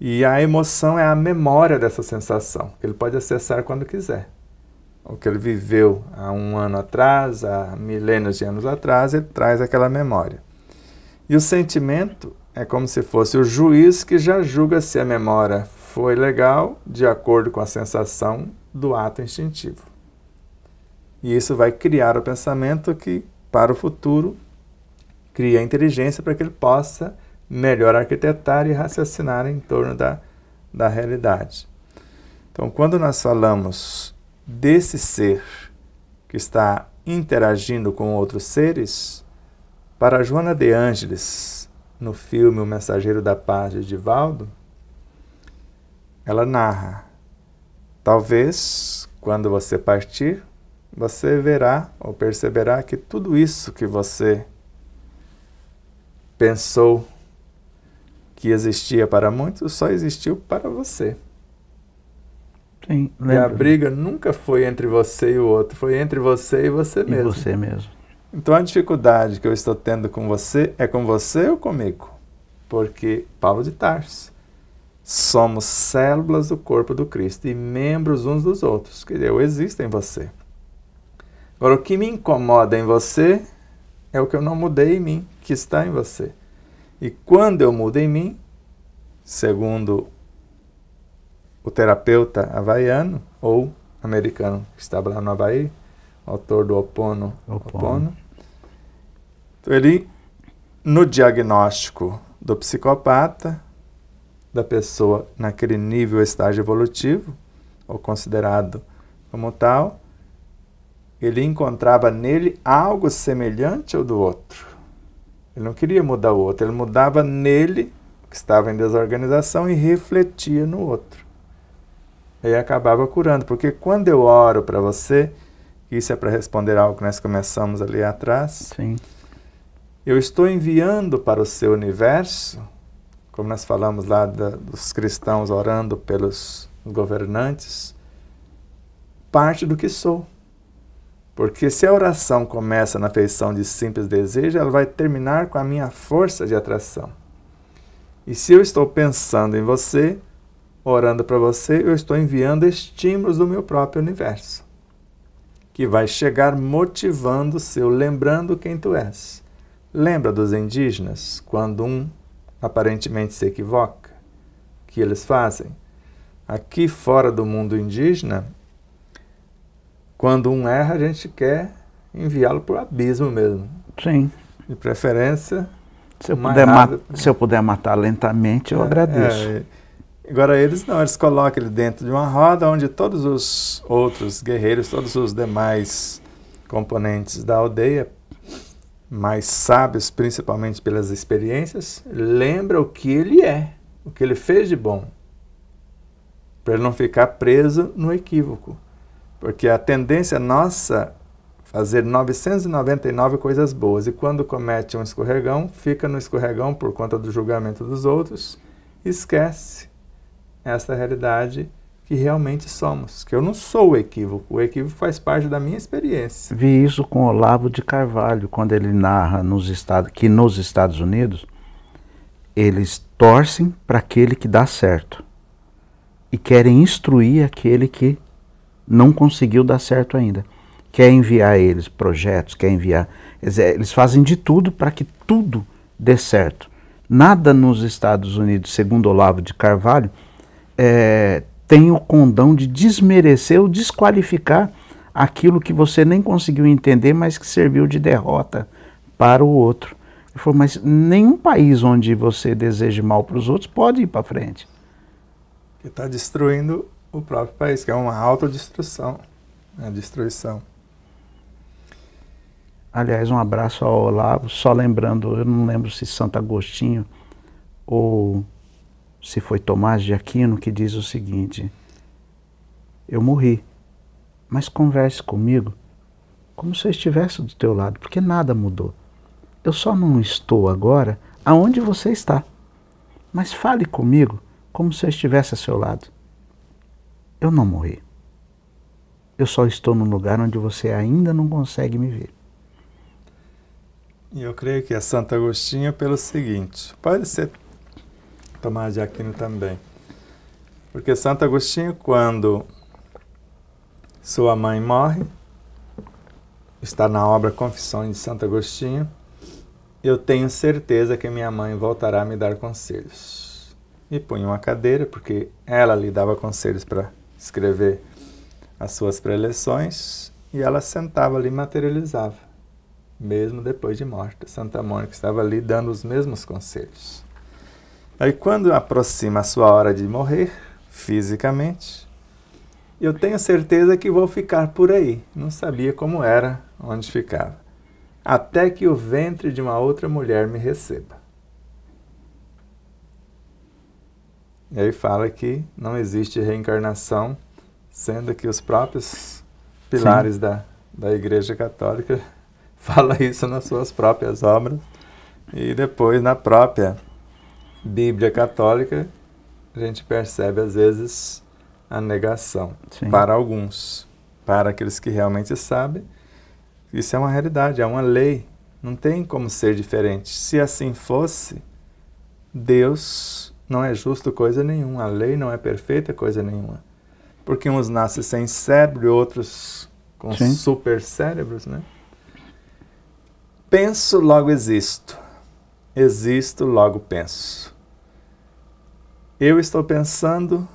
E a emoção é a memória dessa sensação, que ele pode acessar quando quiser. O que ele viveu há um ano atrás, há milênios de anos atrás, ele traz aquela memória. E o sentimento é como se fosse o juiz que já julga se a memória foi legal, de acordo com a sensação do ato instintivo. E isso vai criar o pensamento que, para o futuro, cria a inteligência para que ele possa melhor arquitetar e raciocinar em torno da, da realidade. Então, quando nós falamos desse ser que está interagindo com outros seres, para Joana de Ângeles, no filme O Mensageiro da Paz de Divaldo, ela narra Talvez, quando você partir, você verá ou perceberá que tudo isso que você pensou que existia para muitos só existiu para você. Sim, e a briga nunca foi entre você e o outro, foi entre você e você mesmo. E você mesmo. Então a dificuldade que eu estou tendo com você é com você ou comigo? Porque Paulo de Tarso Somos células do corpo do Cristo e membros uns dos outros. Quer dizer, eu existo em você. Agora, o que me incomoda em você é o que eu não mudei em mim, que está em você. E quando eu mudo em mim, segundo o terapeuta havaiano ou americano que estava lá no Havaí, autor do Opono Opono, Opono ele, no diagnóstico do psicopata, da pessoa naquele nível estágio evolutivo, ou considerado como tal, ele encontrava nele algo semelhante ao do outro. Ele não queria mudar o outro, ele mudava nele, que estava em desorganização, e refletia no outro. E acabava curando, porque quando eu oro para você, isso é para responder algo que nós começamos ali atrás. Sim. Eu estou enviando para o seu universo como nós falamos lá da, dos cristãos orando pelos governantes, parte do que sou. Porque se a oração começa na feição de simples desejo, ela vai terminar com a minha força de atração. E se eu estou pensando em você, orando para você, eu estou enviando estímulos do meu próprio universo, que vai chegar motivando o seu, lembrando quem tu és. Lembra dos indígenas, quando um aparentemente se equivoca, que eles fazem. Aqui fora do mundo indígena, quando um erra, a gente quer enviá-lo para o abismo mesmo. Sim. De preferência. Se eu, puder, rápido. se eu puder matar lentamente, eu é, agradeço. É. Agora eles não, eles colocam ele dentro de uma roda onde todos os outros guerreiros, todos os demais componentes da aldeia mais sábios principalmente pelas experiências, lembra o que ele é, o que ele fez de bom, para ele não ficar preso no equívoco. Porque a tendência nossa fazer 999 coisas boas e quando comete um escorregão, fica no escorregão por conta do julgamento dos outros, esquece essa é realidade que realmente somos, que eu não sou o equívoco, o equívoco faz parte da minha experiência. Vi isso com Olavo de Carvalho, quando ele narra nos Estados, que nos Estados Unidos eles torcem para aquele que dá certo e querem instruir aquele que não conseguiu dar certo ainda. Quer enviar eles projetos, quer enviar. Eles fazem de tudo para que tudo dê certo. Nada nos Estados Unidos, segundo Olavo de Carvalho, é, tem o condão de desmerecer ou desqualificar aquilo que você nem conseguiu entender, mas que serviu de derrota para o outro. Ele falou, mas nenhum país onde você deseja mal para os outros pode ir para frente. Que está destruindo o próprio país, que é uma autodestruição, a né, destruição. Aliás, um abraço ao Olavo, só lembrando, eu não lembro se Santo Agostinho ou se foi Tomás de Aquino que diz o seguinte: Eu morri, mas converse comigo como se eu estivesse do teu lado, porque nada mudou. Eu só não estou agora aonde você está. Mas fale comigo como se eu estivesse a seu lado. Eu não morri. Eu só estou num lugar onde você ainda não consegue me ver. E eu creio que é Santo Agostinho pelo seguinte: pode ser Tomás de Aquino também. Porque Santo Agostinho, quando sua mãe morre, está na obra Confissões de Santo Agostinho, eu tenho certeza que minha mãe voltará a me dar conselhos. E põe uma cadeira, porque ela lhe dava conselhos para escrever as suas preleções, e ela sentava ali e materializava, mesmo depois de morta. Santa Mônica estava ali dando os mesmos conselhos. Aí quando aproxima a sua hora de morrer, fisicamente, eu tenho certeza que vou ficar por aí. Não sabia como era, onde ficava. Até que o ventre de uma outra mulher me receba. E aí fala que não existe reencarnação, sendo que os próprios pilares da, da Igreja Católica falam isso nas suas próprias obras e depois na própria Bíblia católica, a gente percebe às vezes a negação Sim. para alguns, para aqueles que realmente sabem. Isso é uma realidade, é uma lei, não tem como ser diferente. Se assim fosse, Deus não é justo coisa nenhuma, a lei não é perfeita coisa nenhuma. Porque uns nascem sem cérebro, e outros com Sim. super cérebros, né? Penso, logo existo. Existo, logo penso. Eu estou pensando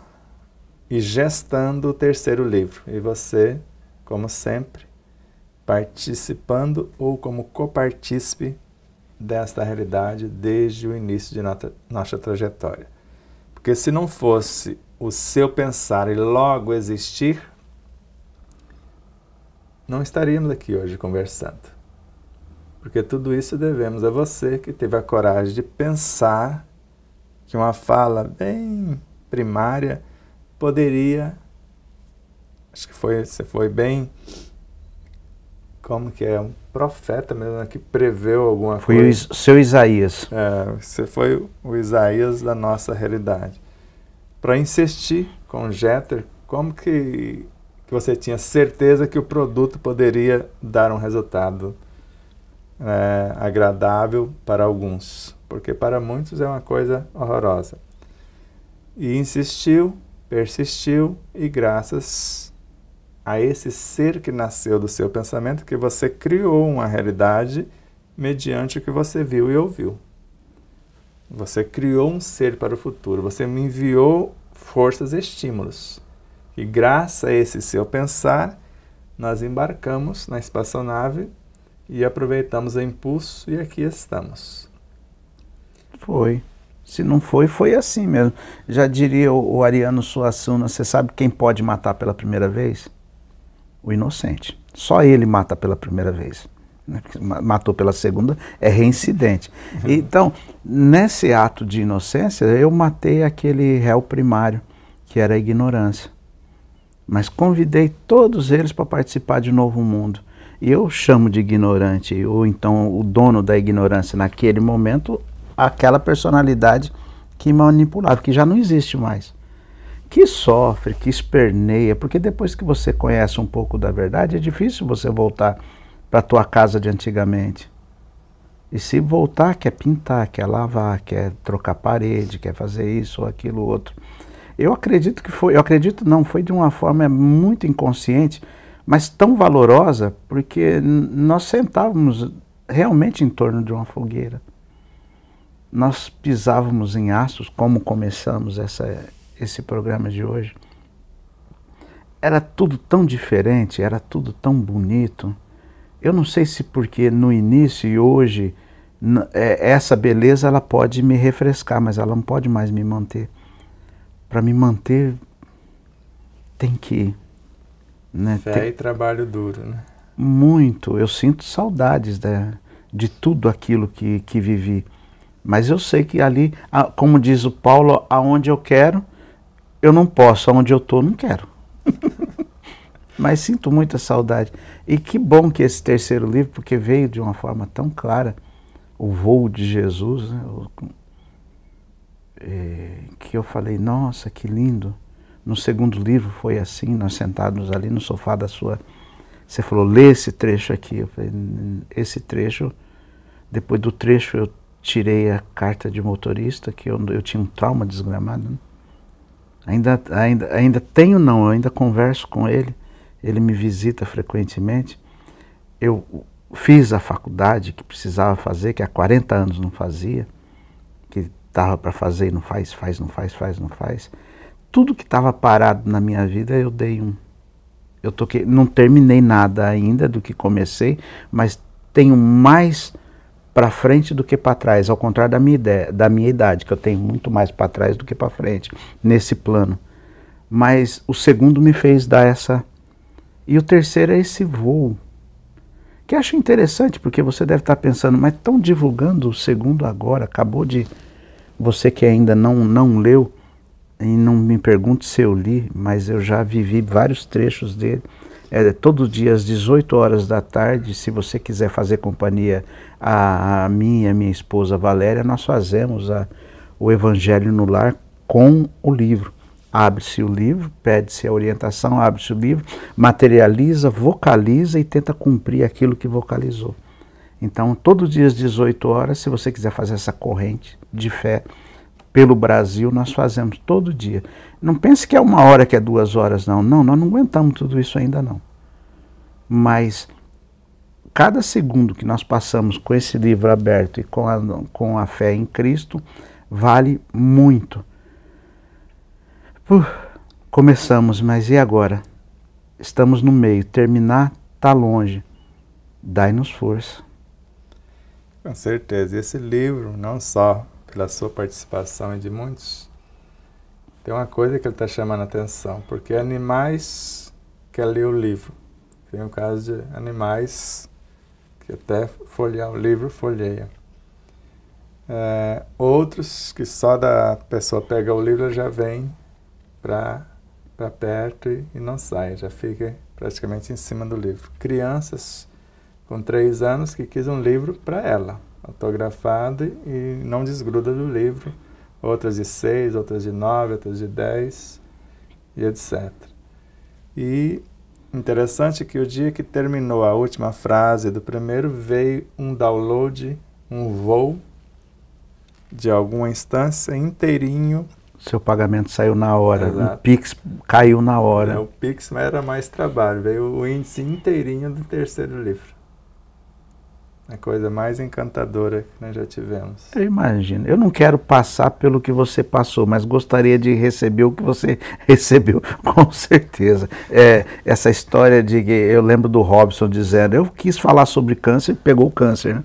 e gestando o terceiro livro. E você, como sempre, participando ou como copartícipe desta realidade desde o início de nossa trajetória. Porque se não fosse o seu pensar e logo existir, não estaríamos aqui hoje conversando. Porque tudo isso devemos a você que teve a coragem de pensar que uma fala bem primária poderia acho que foi você foi bem como que é um profeta mesmo né, que preveu alguma foi coisa. Foi o seu Isaías. É, você foi o Isaías da nossa realidade. Para insistir com Jeter, como que, que você tinha certeza que o produto poderia dar um resultado é, agradável para alguns? porque para muitos é uma coisa horrorosa. E insistiu, persistiu, e graças a esse ser que nasceu do seu pensamento, que você criou uma realidade mediante o que você viu e ouviu. Você criou um ser para o futuro, você me enviou forças e estímulos. E graças a esse seu pensar, nós embarcamos na espaçonave e aproveitamos o impulso e aqui estamos. Foi. Se não foi, foi assim mesmo. Já diria o, o Ariano Suassuna, você sabe quem pode matar pela primeira vez? O inocente. Só ele mata pela primeira vez. Né? Matou pela segunda, é reincidente. Uhum. Então, nesse ato de inocência, eu matei aquele réu primário, que era a ignorância. Mas convidei todos eles para participar de Novo Mundo e eu chamo de ignorante, ou então o dono da ignorância naquele momento aquela personalidade que manipulava, que já não existe mais. Que sofre, que esperneia, porque depois que você conhece um pouco da verdade, é difícil você voltar para a tua casa de antigamente. E se voltar, quer pintar, quer lavar, quer trocar parede, quer fazer isso ou aquilo outro. Eu acredito que foi, eu acredito não, foi de uma forma muito inconsciente, mas tão valorosa, porque nós sentávamos realmente em torno de uma fogueira nós pisávamos em astros, como começamos essa, esse programa de hoje. Era tudo tão diferente, era tudo tão bonito. Eu não sei se porque no início e hoje é, essa beleza ela pode me refrescar, mas ela não pode mais me manter. Para me manter tem que né, fé ter... e trabalho duro, né? Muito, eu sinto saudades da, né, de tudo aquilo que, que vivi mas eu sei que ali, como diz o Paulo, aonde eu quero, eu não posso, aonde eu estou, não quero. Mas sinto muita saudade. E que bom que esse terceiro livro, porque veio de uma forma tão clara o voo de Jesus, né? Eh, que eu falei, nossa, que lindo. No segundo livro foi assim, nós sentados ali no sofá da sua. Você falou, lê esse trecho aqui. Eu falei, esse trecho, depois do trecho eu tirei a carta de motorista, que eu, eu tinha um trauma desgramado. Né? Ainda, ainda, ainda tenho, não, eu ainda converso com ele, ele me visita frequentemente. Eu fiz a faculdade que precisava fazer, que há 40 anos não fazia, que estava para fazer e não faz, faz, não faz, faz, não faz. Tudo que estava parado na minha vida, eu dei um. Eu toquei, não terminei nada ainda do que comecei, mas tenho mais para frente do que para trás, ao contrário da minha, ideia, da minha idade, que eu tenho muito mais para trás do que para frente, nesse plano. Mas o segundo me fez dar essa. E o terceiro é esse voo. Que acho interessante, porque você deve estar tá pensando, mas estão divulgando o segundo agora, acabou de. Você que ainda não, não leu, e não me pergunte se eu li, mas eu já vivi vários trechos dele é, todo dia às 18 horas da tarde. Se você quiser fazer companhia a, a mim e a minha esposa Valéria, nós fazemos a, o Evangelho no Lar com o livro. Abre-se o livro, pede-se a orientação, abre-se o livro, materializa, vocaliza e tenta cumprir aquilo que vocalizou. Então, todo dia às 18 horas, se você quiser fazer essa corrente de fé, pelo Brasil nós fazemos todo dia. Não pense que é uma hora, que é duas horas, não. Não, nós não aguentamos tudo isso ainda, não. Mas cada segundo que nós passamos com esse livro aberto e com a, com a fé em Cristo vale muito. Uf, começamos, mas e agora? Estamos no meio, terminar está longe. Dai-nos força. Com certeza, esse livro não só pela sua participação e de muitos, tem uma coisa que ele está chamando a atenção, porque animais que ler o livro. Tem o caso de animais que até folhear o livro folheia. É, outros que só da pessoa pega o livro já vem para perto e, e não sai, já fica praticamente em cima do livro. Crianças com três anos que quis um livro para ela autografada e não desgruda do livro. Outras de seis, outras de nove, outras de dez e etc. E interessante que o dia que terminou a última frase do primeiro veio um download, um voo de alguma instância inteirinho. Seu pagamento saiu na hora, Exato. o Pix caiu na hora. É, o Pix era mais trabalho, veio o índice inteirinho do terceiro livro. A coisa mais encantadora que nós já tivemos. Eu imagino. Eu não quero passar pelo que você passou, mas gostaria de receber o que você recebeu, com certeza. É, essa história de. Eu lembro do Robson dizendo: eu quis falar sobre câncer e pegou câncer, né?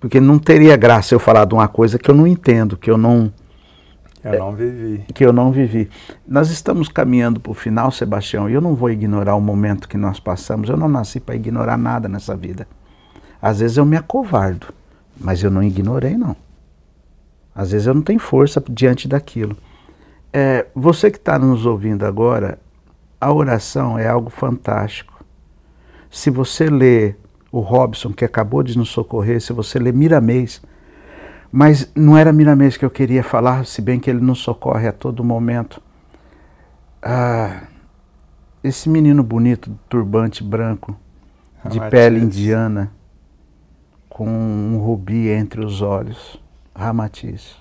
Porque não teria graça eu falar de uma coisa que eu não entendo, que eu não. Eu não vivi. É, que eu não vivi. Nós estamos caminhando para o final, Sebastião, e eu não vou ignorar o momento que nós passamos. Eu não nasci para ignorar nada nessa vida. Às vezes eu me acovardo, mas eu não ignorei, não. Às vezes eu não tenho força diante daquilo. É, você que está nos ouvindo agora, a oração é algo fantástico. Se você lê o Robson, que acabou de nos socorrer, se você lê Miramês, mas não era Miramês que eu queria falar, se bem que ele nos socorre a todo momento. Ah, esse menino bonito, turbante branco, ah, de pele indiana com um rubi entre os olhos, Ramatiz.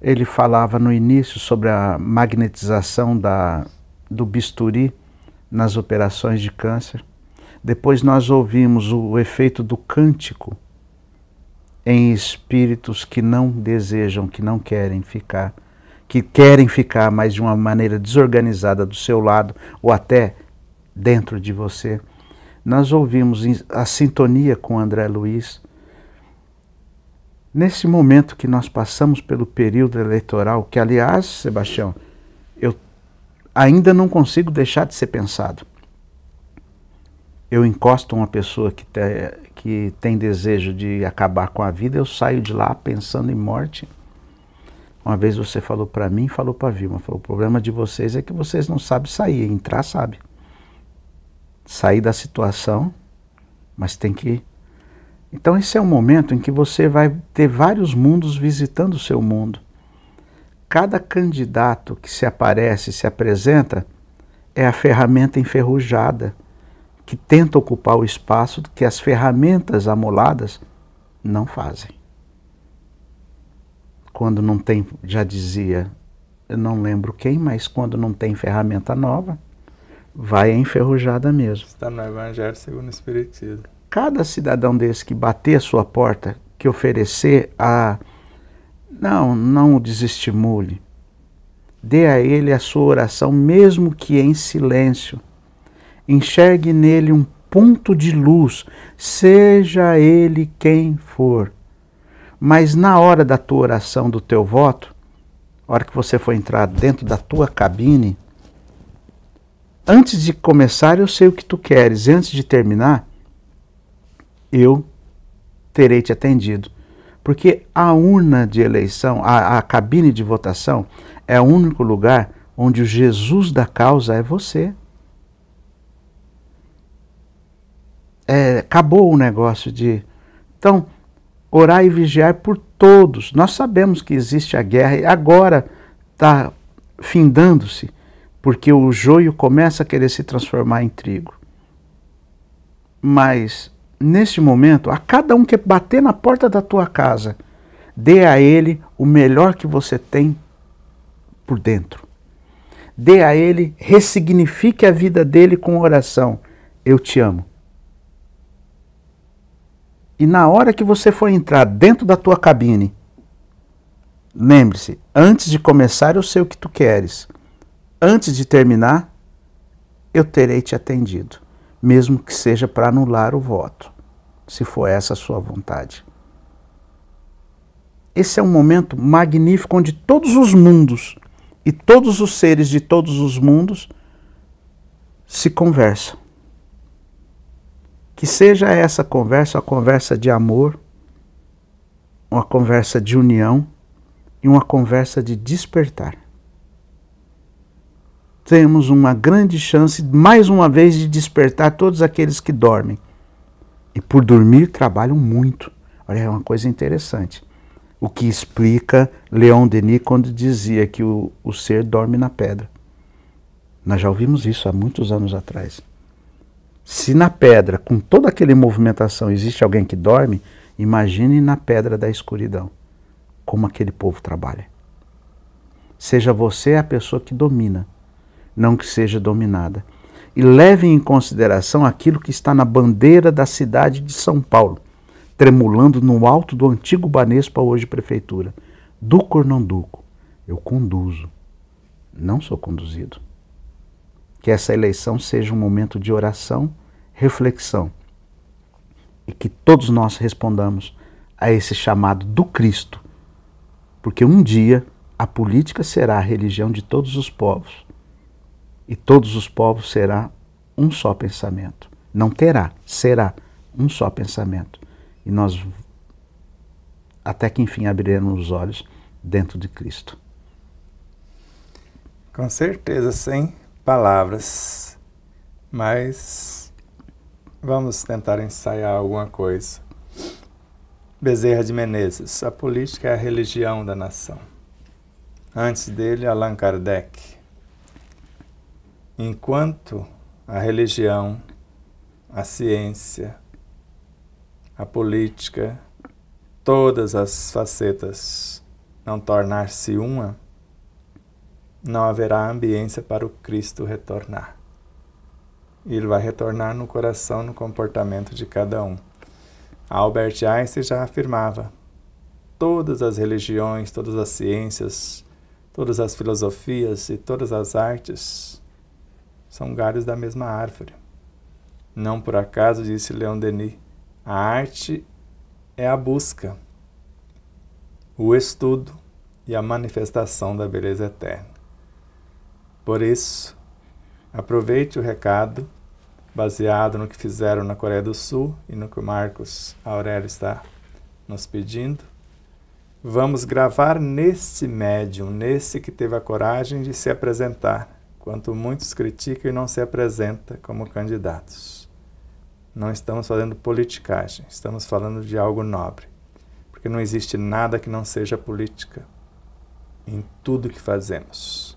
Ele falava no início sobre a magnetização da, do bisturi nas operações de câncer. Depois nós ouvimos o efeito do cântico em espíritos que não desejam, que não querem ficar, que querem ficar, mas de uma maneira desorganizada do seu lado ou até dentro de você nós ouvimos a sintonia com André Luiz. Nesse momento que nós passamos pelo período eleitoral, que aliás, Sebastião, eu ainda não consigo deixar de ser pensado. Eu encosto uma pessoa que, te, que tem desejo de acabar com a vida, eu saio de lá pensando em morte. Uma vez você falou para mim, falou para a Vilma, falou: o problema de vocês é que vocês não sabem sair, entrar sabe sair da situação, mas tem que. Então, esse é um momento em que você vai ter vários mundos visitando o seu mundo. Cada candidato que se aparece, se apresenta, é a ferramenta enferrujada que tenta ocupar o espaço que as ferramentas amoladas não fazem. Quando não tem, já dizia, eu não lembro quem, mas quando não tem ferramenta nova, vai enferrujada mesmo. Está no Evangelho segundo o Espiritismo. Cada cidadão desse que bater a sua porta, que oferecer a. Não, não o desestimule. Dê a ele a sua oração, mesmo que em silêncio. Enxergue nele um ponto de luz, seja ele quem for. Mas na hora da tua oração, do teu voto, hora que você for entrar dentro da tua cabine, antes de começar eu sei o que tu queres, e antes de terminar eu terei te atendido. Porque a urna de eleição, a, a cabine de votação, é o único lugar onde o Jesus da causa é você. É, acabou o negócio de. Então, orar e vigiar por todos. Nós sabemos que existe a guerra e agora está findando-se, porque o joio começa a querer se transformar em trigo. Mas, neste momento, a cada um que bater na porta da tua casa, dê a ele o melhor que você tem por dentro. Dê a ele, ressignifique a vida dele com oração. Eu te amo. E na hora que você for entrar dentro da tua cabine, lembre-se, antes de começar eu sei o que tu queres antes de terminar, eu terei te atendido, mesmo que seja para anular o voto, se for essa a sua vontade. Esse é um momento magnífico onde todos os mundos e todos os seres de todos os mundos se conversam. Que seja essa conversa uma conversa de amor, uma conversa de união e uma conversa de despertar temos uma grande chance, mais uma vez, de despertar todos aqueles que dormem. E por dormir trabalham muito. Olha, é uma coisa interessante. O que explica Leon Denis quando dizia que o, o ser dorme na pedra. Nós já ouvimos isso há muitos anos atrás. Se na pedra, com toda aquela movimentação, existe alguém que dorme, imagine na pedra da escuridão como aquele povo trabalha. Seja você a pessoa que domina não que seja dominada. E levem em consideração aquilo que está na bandeira da cidade de São Paulo, tremulando no alto do antigo Banespa, hoje prefeitura. Duco ou não duco, eu conduzo, não sou conduzido. Que essa eleição seja um momento de oração, reflexão e que todos nós respondamos a esse chamado do Cristo, porque um dia a política será a religião de todos os povos e todos os povos será um só pensamento. Não terá, será um só pensamento. E nós, até que enfim, abriremos os olhos dentro de Cristo. Com certeza, sem palavras, mas vamos tentar ensaiar alguma coisa. Bezerra de Menezes, a política é a religião da nação. Antes dele, Allan Kardec. Enquanto a religião, a ciência, a política, todas as facetas não tornar-se uma, não haverá ambiência para o Cristo retornar. Ele vai retornar no coração, no comportamento de cada um. Albert Einstein já afirmava: todas as religiões, todas as ciências, todas as filosofias e todas as artes são galhos da mesma árvore. Não por acaso disse Leon Denis, a arte é a busca, o estudo e a manifestação da beleza eterna. Por isso, aproveite o recado baseado no que fizeram na Coreia do Sul e no que o Marcos Aurélio está nos pedindo. Vamos gravar nesse médium, nesse que teve a coragem de se apresentar quanto muitos criticam e não se apresenta como candidatos. Não estamos fazendo politicagem, estamos falando de algo nobre, porque não existe nada que não seja política em tudo que fazemos.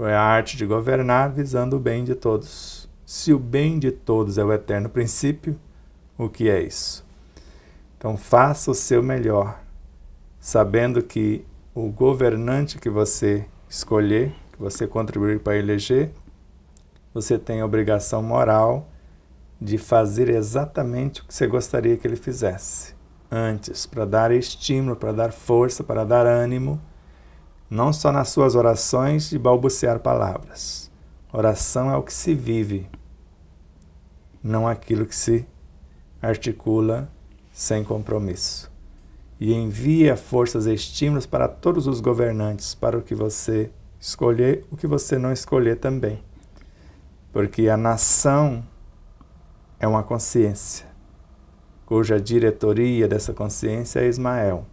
É a arte de governar visando o bem de todos. Se o bem de todos é o eterno princípio, o que é isso? Então faça o seu melhor, sabendo que o governante que você escolher que você contribuir para eleger, você tem a obrigação moral de fazer exatamente o que você gostaria que ele fizesse antes, para dar estímulo, para dar força, para dar ânimo, não só nas suas orações de balbuciar palavras. Oração é o que se vive, não aquilo que se articula sem compromisso. E envia forças e estímulos para todos os governantes, para o que você escolher o que você não escolher também. Porque a nação é uma consciência, cuja diretoria dessa consciência é Ismael.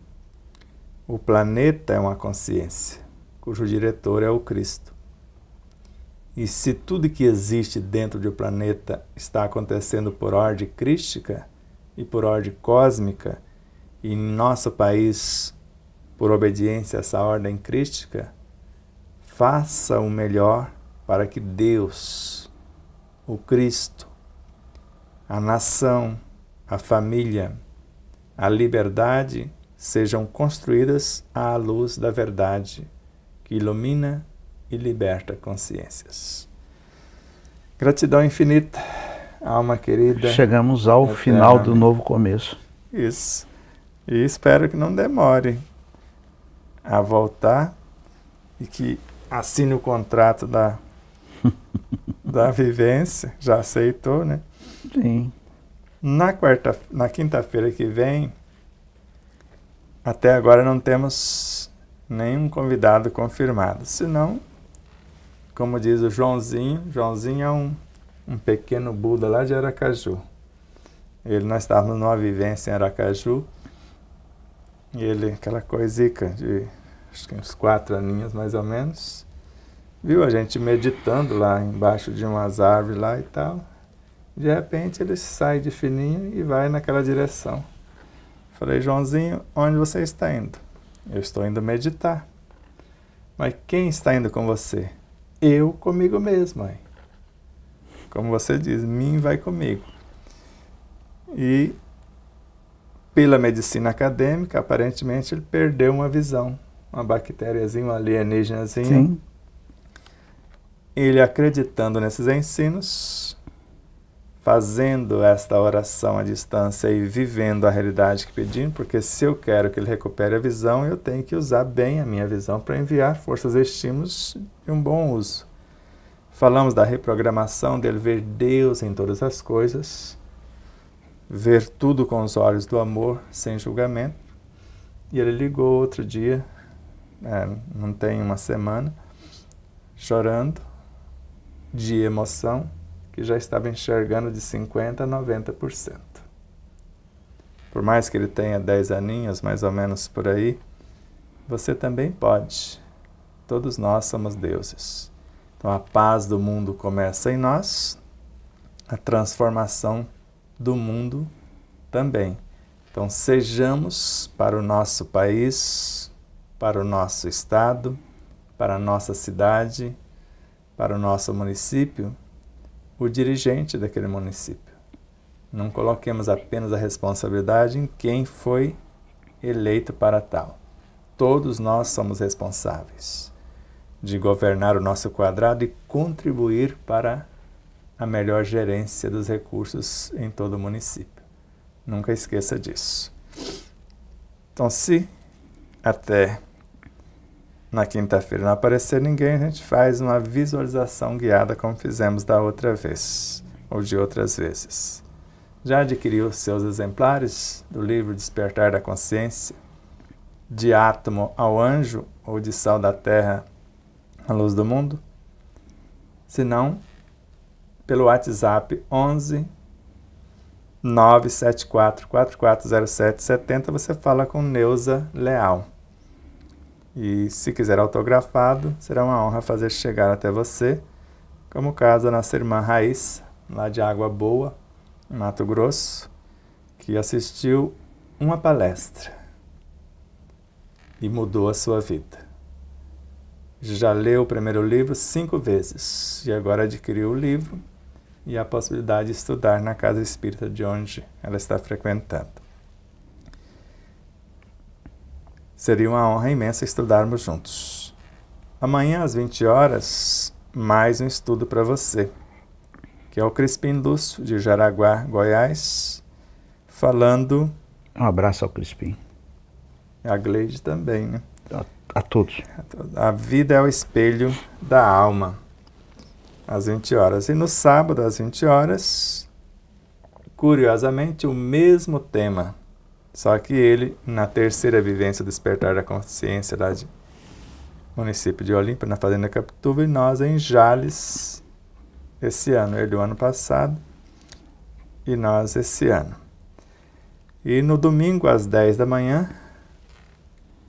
O planeta é uma consciência, cujo diretor é o Cristo. E se tudo que existe dentro do planeta está acontecendo por ordem crística e por ordem cósmica, e em nosso país, por obediência a essa ordem crística, faça o melhor para que Deus, o Cristo, a nação, a família, a liberdade sejam construídas à luz da verdade que ilumina e liberta consciências. Gratidão infinita, alma querida. Chegamos ao eterna. final do novo começo. Isso. E espero que não demore a voltar e que assine o contrato da, da vivência, já aceitou, né? Sim. Na, quarta, na quinta-feira que vem, até agora não temos nenhum convidado confirmado. Senão, como diz o Joãozinho, Joãozinho é um, um pequeno Buda lá de Aracaju. Ele, nós estávamos numa vivência em Aracaju, e ele, aquela coisica de acho que uns quatro aninhos mais ou menos, viu a gente meditando lá embaixo de umas árvores lá e tal. De repente ele sai de fininho e vai naquela direção. Falei, Joãozinho, onde você está indo? Eu estou indo meditar. Mas quem está indo com você? Eu comigo mesmo, mãe. Como você diz, mim vai comigo. E pela medicina acadêmica, aparentemente ele perdeu uma visão. Uma bactériazinha, um alienígenazinho, ele acreditando nesses ensinos, fazendo esta oração à distância e vivendo a realidade que pedimos, porque se eu quero que ele recupere a visão, eu tenho que usar bem a minha visão para enviar forças e estímulos de um bom uso. Falamos da reprogramação dele ver Deus em todas as coisas, ver tudo com os olhos do amor, sem julgamento. E ele ligou outro dia, é, não tem uma semana, chorando, de emoção que já estava enxergando de 50% a 90%. Por mais que ele tenha 10 aninhos, mais ou menos por aí, você também pode. Todos nós somos deuses. Então a paz do mundo começa em nós, a transformação do mundo também. Então sejamos para o nosso país, para o nosso estado, para a nossa cidade, para o nosso município o dirigente daquele município. Não coloquemos apenas a responsabilidade em quem foi eleito para tal. Todos nós somos responsáveis de governar o nosso quadrado e contribuir para a melhor gerência dos recursos em todo o município. Nunca esqueça disso. Então, se até na quinta-feira não aparecer ninguém, a gente faz uma visualização guiada como fizemos da outra vez, ou de outras vezes. Já adquiriu seus exemplares do livro Despertar da Consciência? De átomo ao anjo ou de sal da terra à luz do mundo? Se não, pelo WhatsApp 11 974 440770 você fala com Neuza Leal. E se quiser autografado, será uma honra fazer chegar até você, como o caso da nossa irmã Raiz, lá de Água Boa, em Mato Grosso, que assistiu uma palestra e mudou a sua vida. Já leu o primeiro livro cinco vezes e agora adquiriu o livro e a possibilidade de estudar na casa espírita de onde ela está frequentando. Seria uma honra imensa estudarmos juntos. Amanhã, às 20 horas, mais um estudo para você, que é o Crispim Lúcio, de Jaraguá, Goiás, falando. Um abraço ao Crispim. A Gleide também, né? A, a todos. A vida é o espelho da alma, às 20 horas. E no sábado, às 20 horas, curiosamente, o mesmo tema só que ele, na terceira vivência do Despertar da Consciência, lá de município de Olímpia, na Fazenda Capituva, e nós em Jales, esse ano, ele o ano passado, e nós esse ano. E no domingo, às 10 da manhã,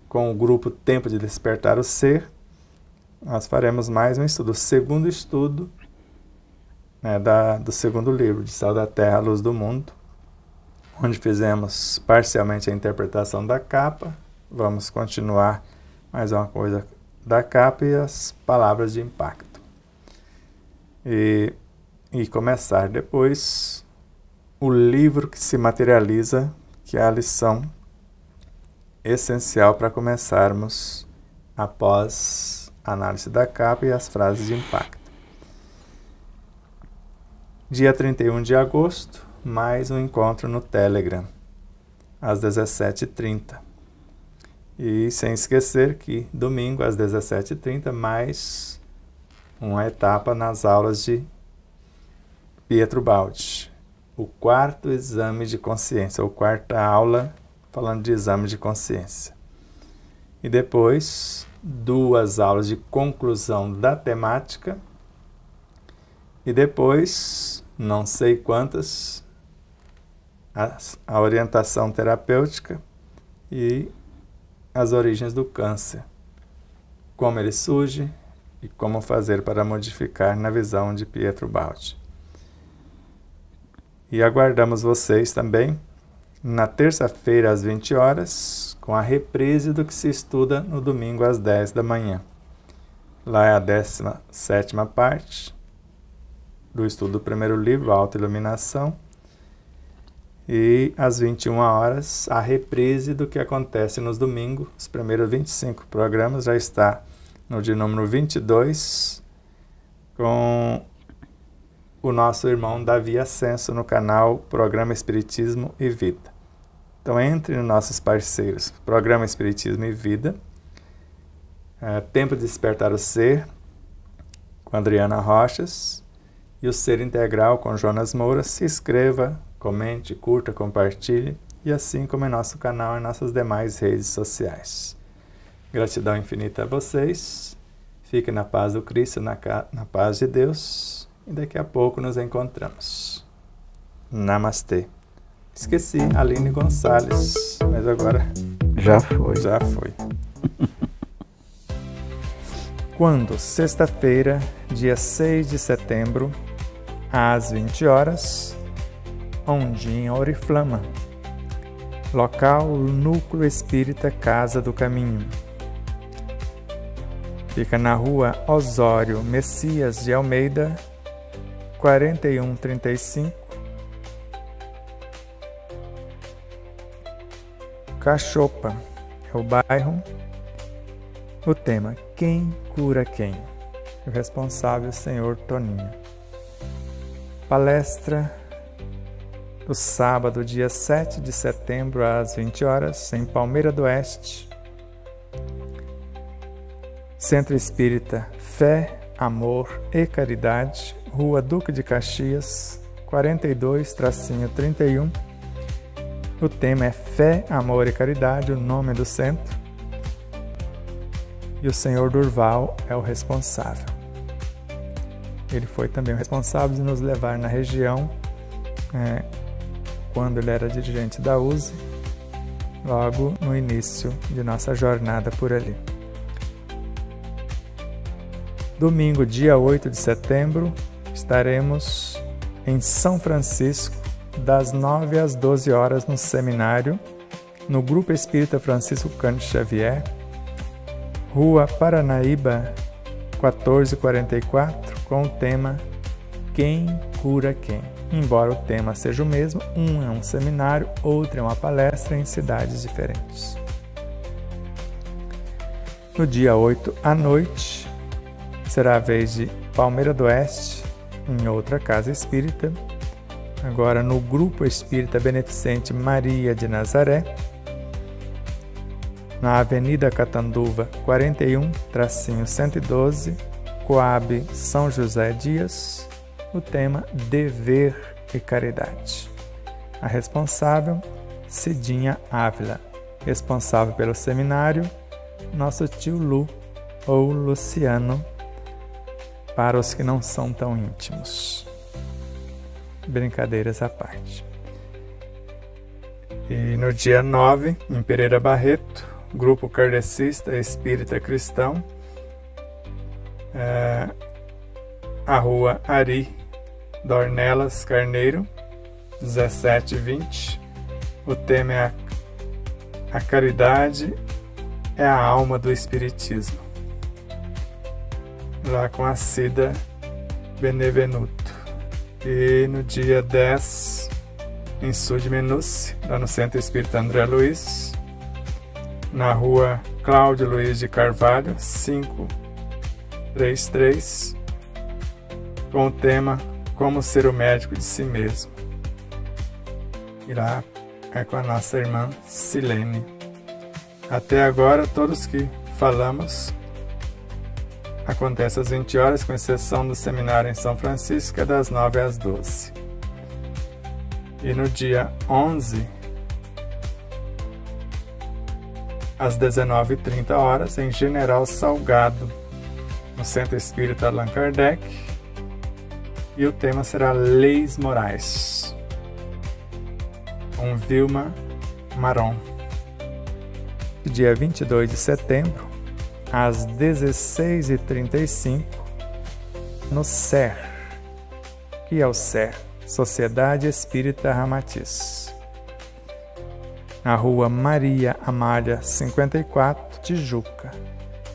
com o grupo Tempo de Despertar o Ser, nós faremos mais um estudo, o segundo estudo né, da, do segundo livro, de Sal da Terra, Luz do Mundo, onde fizemos parcialmente a interpretação da capa. Vamos continuar mais uma coisa da capa e as palavras de impacto. E, e começar depois o livro que se materializa, que é a lição essencial para começarmos após a análise da capa e as frases de impacto. Dia 31 de agosto, mais um encontro no Telegram, às 17h30. E sem esquecer que domingo, às 17h30, mais uma etapa nas aulas de Pietro Baldi, o quarto exame de consciência, ou quarta aula falando de exame de consciência. E depois, duas aulas de conclusão da temática. E depois, não sei quantas, a, a orientação terapêutica e as origens do câncer, como ele surge e como fazer para modificar na visão de Pietro Baldi. E aguardamos vocês também na terça-feira às 20 horas, com a reprise do que se estuda no domingo às 10 da manhã. Lá é a 17 parte do estudo do primeiro livro, Alta Iluminação, e às 21 horas, a reprise do que acontece nos domingos. Os primeiros 25 programas já está no dia número 22, com o nosso irmão Davi Ascenso no canal Programa Espiritismo e Vida. Então entre nos nossos parceiros, Programa Espiritismo e Vida, é, Tempo de Despertar o Ser, com Adriana Rochas, e o Ser Integral com Jonas Moura. Se inscreva, comente, curta, compartilhe e assim como em nosso canal e nossas demais redes sociais. Gratidão infinita a vocês. Fique na paz do Cristo, na, na paz de Deus e daqui a pouco nos encontramos. Namastê. Esqueci, Aline Gonçalves, mas agora já foi. Já foi. Quando sexta-feira, dia 6 de setembro, às 20 horas, em Oriflama. Local Núcleo Espírita Casa do Caminho. Fica na rua Osório Messias de Almeida, 4135. Cachopa é o bairro. O tema: Quem cura quem? O responsável, senhor Toninho. Palestra no sábado, dia 7 de setembro, às 20 horas, em Palmeira do Oeste, Centro Espírita Fé, Amor e Caridade, Rua Duque de Caxias, 42-31. O tema é Fé, Amor e Caridade, o nome do centro. E o senhor Durval é o responsável. Ele foi também o responsável de nos levar na região é, quando ele era dirigente da USE, logo no início de nossa jornada por ali. Domingo, dia 8 de setembro, estaremos em São Francisco, das 9 às 12 horas, no seminário, no Grupo Espírita Francisco Cândido Xavier, Rua Paranaíba, 1444, com o tema Quem cura quem? Embora o tema seja o mesmo, um é um seminário, outro é uma palestra em cidades diferentes. No dia 8 à noite, será a vez de Palmeira do Oeste, em outra casa espírita, agora no Grupo Espírita Beneficente Maria de Nazaré, na Avenida Catanduva 41, tracinho 112, Coab São José Dias, o tema Dever e Caridade. A responsável, Cidinha Ávila, responsável pelo seminário, nosso tio Lu ou Luciano, para os que não são tão íntimos. Brincadeiras à parte. E no dia 9, em Pereira Barreto, grupo kardecista espírita cristão, é, a rua Ari Dornelas Carneiro, 1720. O tema é a, a caridade é a alma do Espiritismo. Lá com a Cida Benevenuto. E no dia 10, em Sud Menuce, lá no Centro Espírita André Luiz, na rua Cláudio Luiz de Carvalho, 533, com o tema como ser o médico de si mesmo. Irá é com a nossa irmã Silene. Até agora, todos que falamos acontece às 20 horas, com exceção do seminário em São Francisco, que é das 9 às 12. E no dia 11, às 19h30 horas, em General Salgado, no Centro Espírita Allan Kardec, e o tema será Leis Morais. Com Vilma Maron. Dia 22 de setembro, às 16h35, no SER. que é o SER? Sociedade Espírita Ramatiz. Na rua Maria Amália 54, Tijuca.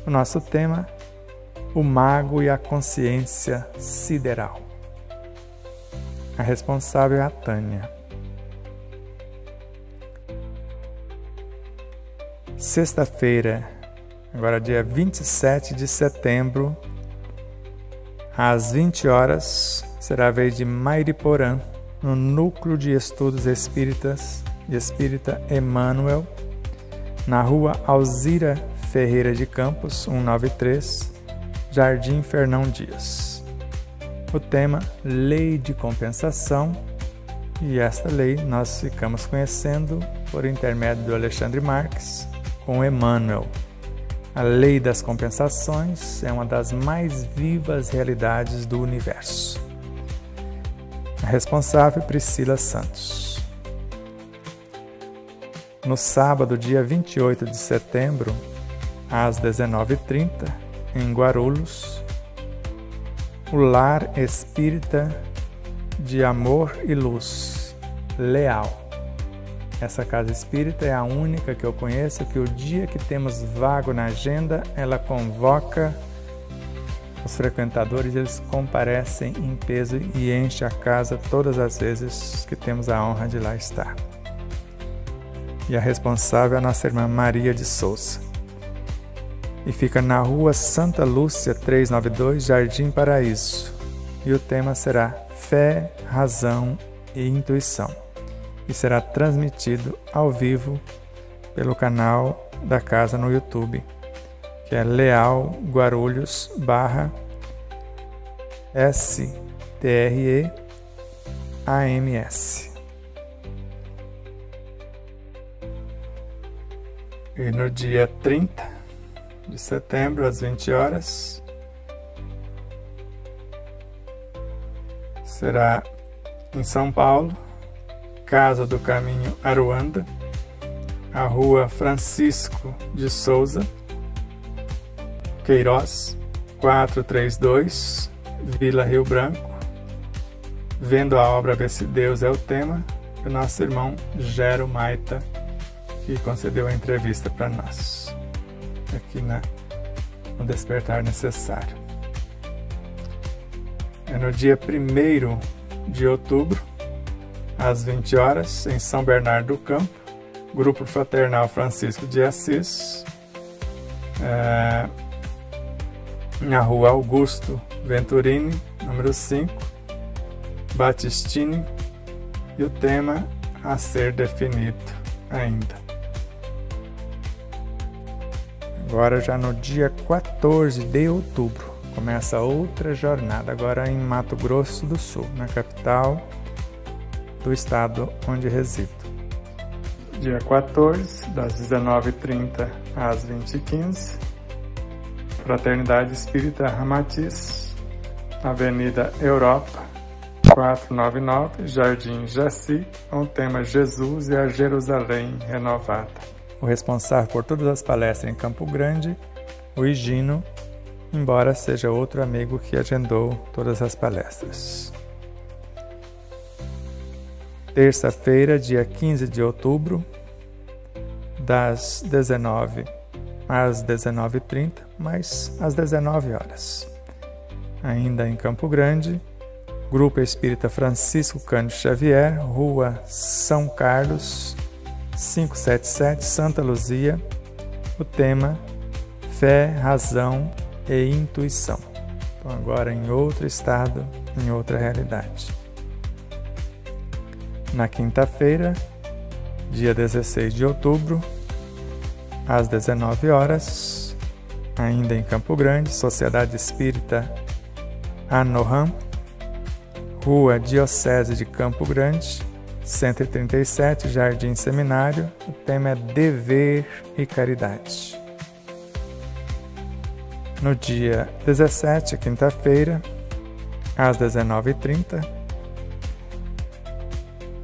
O nosso tema: O Mago e a Consciência Sideral. A responsável é a Tânia. Sexta-feira, agora dia 27 de setembro, às 20 horas, será a vez de Mairiporã, no Núcleo de Estudos Espíritas, de Espírita Emmanuel, na rua Alzira Ferreira de Campos, 193, Jardim Fernão Dias o tema Lei de Compensação. E esta lei nós ficamos conhecendo por intermédio do Alexandre Marques com Emmanuel. A lei das compensações é uma das mais vivas realidades do universo. A responsável Priscila Santos. No sábado, dia 28 de setembro, às 19h30, em Guarulhos, o lar espírita de amor e luz, leal. Essa casa espírita é a única que eu conheço que o dia que temos vago na agenda, ela convoca os frequentadores, eles comparecem em peso e enche a casa todas as vezes que temos a honra de lá estar. E a responsável é a nossa irmã Maria de Souza e fica na rua Santa Lúcia 392, Jardim Paraíso. E o tema será Fé, Razão e Intuição. E será transmitido ao vivo pelo canal da casa no YouTube, que é Leal Guarulhos barra STRE AMS. E no dia 30 de setembro, às 20 horas. Será em São Paulo, Casa do Caminho Aruanda, a rua Francisco de Souza, Queiroz, 432, Vila Rio Branco. Vendo a obra Ver se Deus é o tema, o nosso irmão Gero Maita, que concedeu a entrevista para nós aqui na, no despertar necessário. É no dia 1 de outubro, às 20 horas, em São Bernardo do Campo, Grupo Fraternal Francisco de Assis, é, na rua Augusto Venturini, número 5, Batistini, e o tema a ser definido ainda. Agora já no dia 14 de outubro começa outra jornada agora em Mato Grosso do Sul, na capital do estado onde resido. Dia 14, das 19h30 às 20h15, Fraternidade Espírita Ramatiz, Avenida Europa, 499, Jardim Jaci, com o tema Jesus e a Jerusalém Renovada o responsável por todas as palestras em Campo Grande, o Higino, embora seja outro amigo que agendou todas as palestras. Terça-feira, dia 15 de outubro, das 19 às 19h30, mas às 19 horas. Ainda em Campo Grande, Grupo Espírita Francisco Cândido Xavier, Rua São Carlos, 577 Santa Luzia, o tema Fé, Razão e Intuição. Então, agora em outro estado, em outra realidade. Na quinta-feira, dia 16 de outubro, às 19 horas, ainda em Campo Grande, Sociedade Espírita Anoham, Rua Diocese de Campo Grande, 137, Jardim Seminário. O tema é Dever e Caridade. No dia 17, quinta-feira, às 19h30,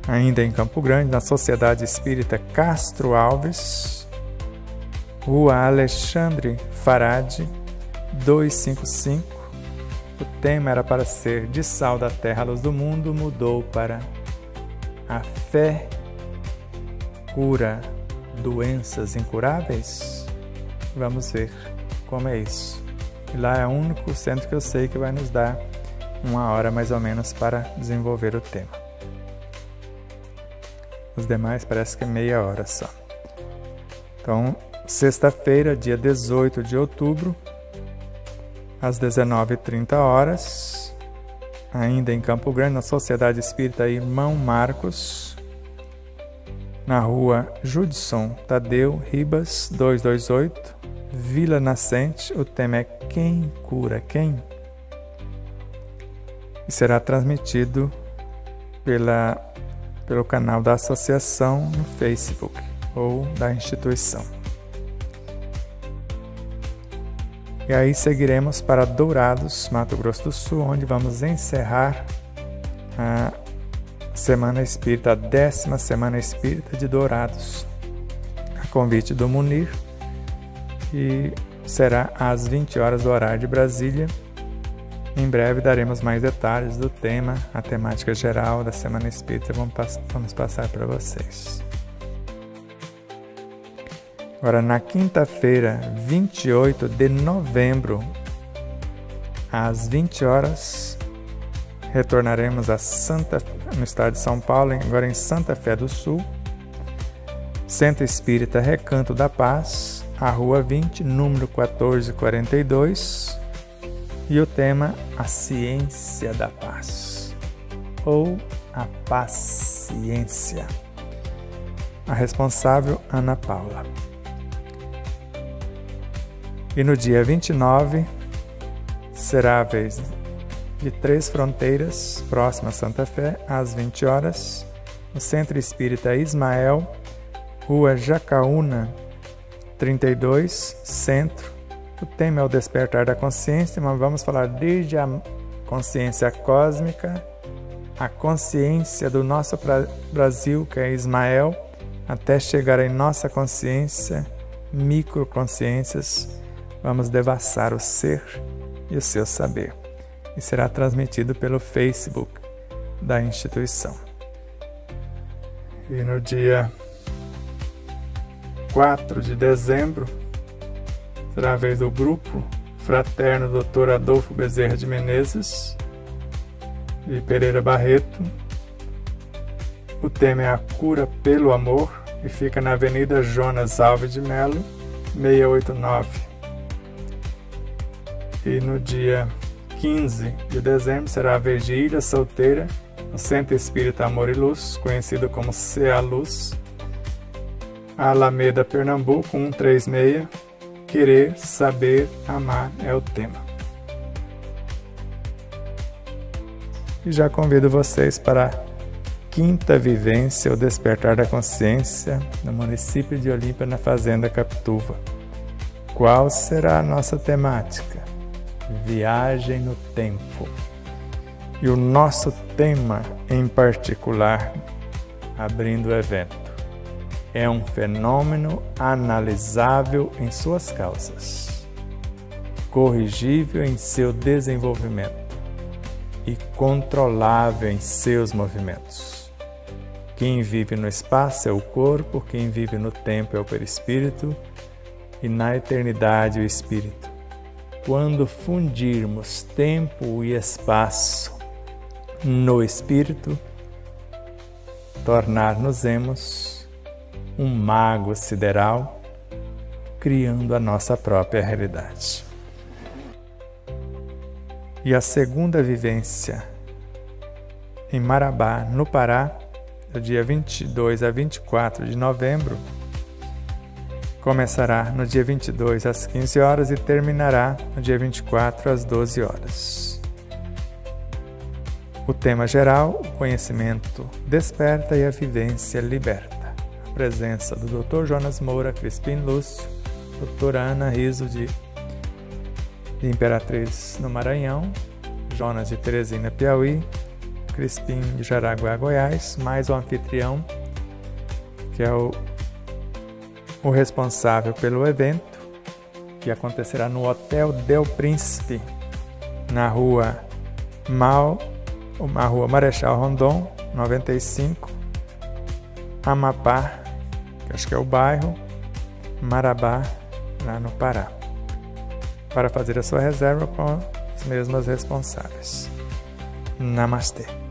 ainda em Campo Grande, na Sociedade Espírita Castro Alves, Rua Alexandre Farade, 255. O tema era para ser de sal da terra luz do mundo, mudou para a fé cura doenças incuráveis? Vamos ver como é isso. E lá é o único centro que eu sei que vai nos dar uma hora mais ou menos para desenvolver o tema. Os demais parece que é meia hora só. Então, sexta-feira, dia 18 de outubro, às 19h30 horas, ainda em Campo Grande, na Sociedade Espírita Irmão Marcos, na rua Judson Tadeu Ribas 228, Vila Nascente. O tema é Quem Cura Quem? E será transmitido pela, pelo canal da associação no Facebook ou da instituição. E aí seguiremos para Dourados, Mato Grosso do Sul, onde vamos encerrar a Semana Espírita, a décima Semana Espírita de Dourados, a convite do Munir, e será às 20 horas do horário de Brasília. Em breve daremos mais detalhes do tema, a temática geral da Semana Espírita, vamos, vamos passar para vocês. Agora, na quinta-feira, 28 de novembro, às 20 horas, retornaremos a Santa, no estado de São Paulo, agora em Santa Fé do Sul, Centro Espírita Recanto da Paz, a Rua 20, número 1442, e o tema A Ciência da Paz, ou a Paciência. A responsável, Ana Paula. E no dia 29 será a vez de Três Fronteiras, próxima a Santa Fé, às 20 horas, no Centro Espírita Ismael, Rua Jacaúna, 32, Centro. O tema é o despertar da consciência, mas vamos falar desde a consciência cósmica, a consciência do nosso Brasil, que é Ismael, até chegar em nossa consciência, microconsciências vamos devassar o ser e o seu saber, e será transmitido pelo Facebook da instituição. E no dia 4 de dezembro, será a vez do grupo fraterno Dr. Adolfo Bezerra de Menezes e Pereira Barreto. O tema é a cura pelo amor e fica na Avenida Jonas Alves de Melo, 689 que no dia 15 de dezembro será a Virgília Solteira no Centro Espírita Amor e Luz, conhecido como CA Luz, Alameda, Pernambuco 136. Querer, saber, amar é o tema. E já convido vocês para a quinta vivência, o despertar da consciência, no município de Olímpia, na Fazenda Capituva. Qual será a nossa temática? Viagem no Tempo. E o nosso tema em particular, abrindo o evento, é um fenômeno analisável em suas causas, corrigível em seu desenvolvimento e controlável em seus movimentos. Quem vive no espaço é o corpo, quem vive no tempo é o perispírito e na eternidade o espírito quando fundirmos tempo e espaço no Espírito, tornar-nos-emos um mago sideral, criando a nossa própria realidade. E a segunda vivência em Marabá, no Pará, do é dia 22 a 24 de novembro, começará no dia 22 às 15 horas e terminará no dia 24 às 12 horas. O tema geral, o conhecimento desperta e a vivência liberta. A presença do Dr. Jonas Moura, Crispim Lúcio, doutora Ana Riso de Imperatriz no Maranhão, Jonas de Teresina, Piauí, Crispim de Jaraguá, Goiás, mais o anfitrião, que é o o responsável pelo evento, que acontecerá no Hotel Del Príncipe, na rua Mal, na rua Marechal Rondon, 95, Amapá, que acho que é o bairro, Marabá, lá no Pará. Para fazer a sua reserva com as mesmas responsáveis. Namastê.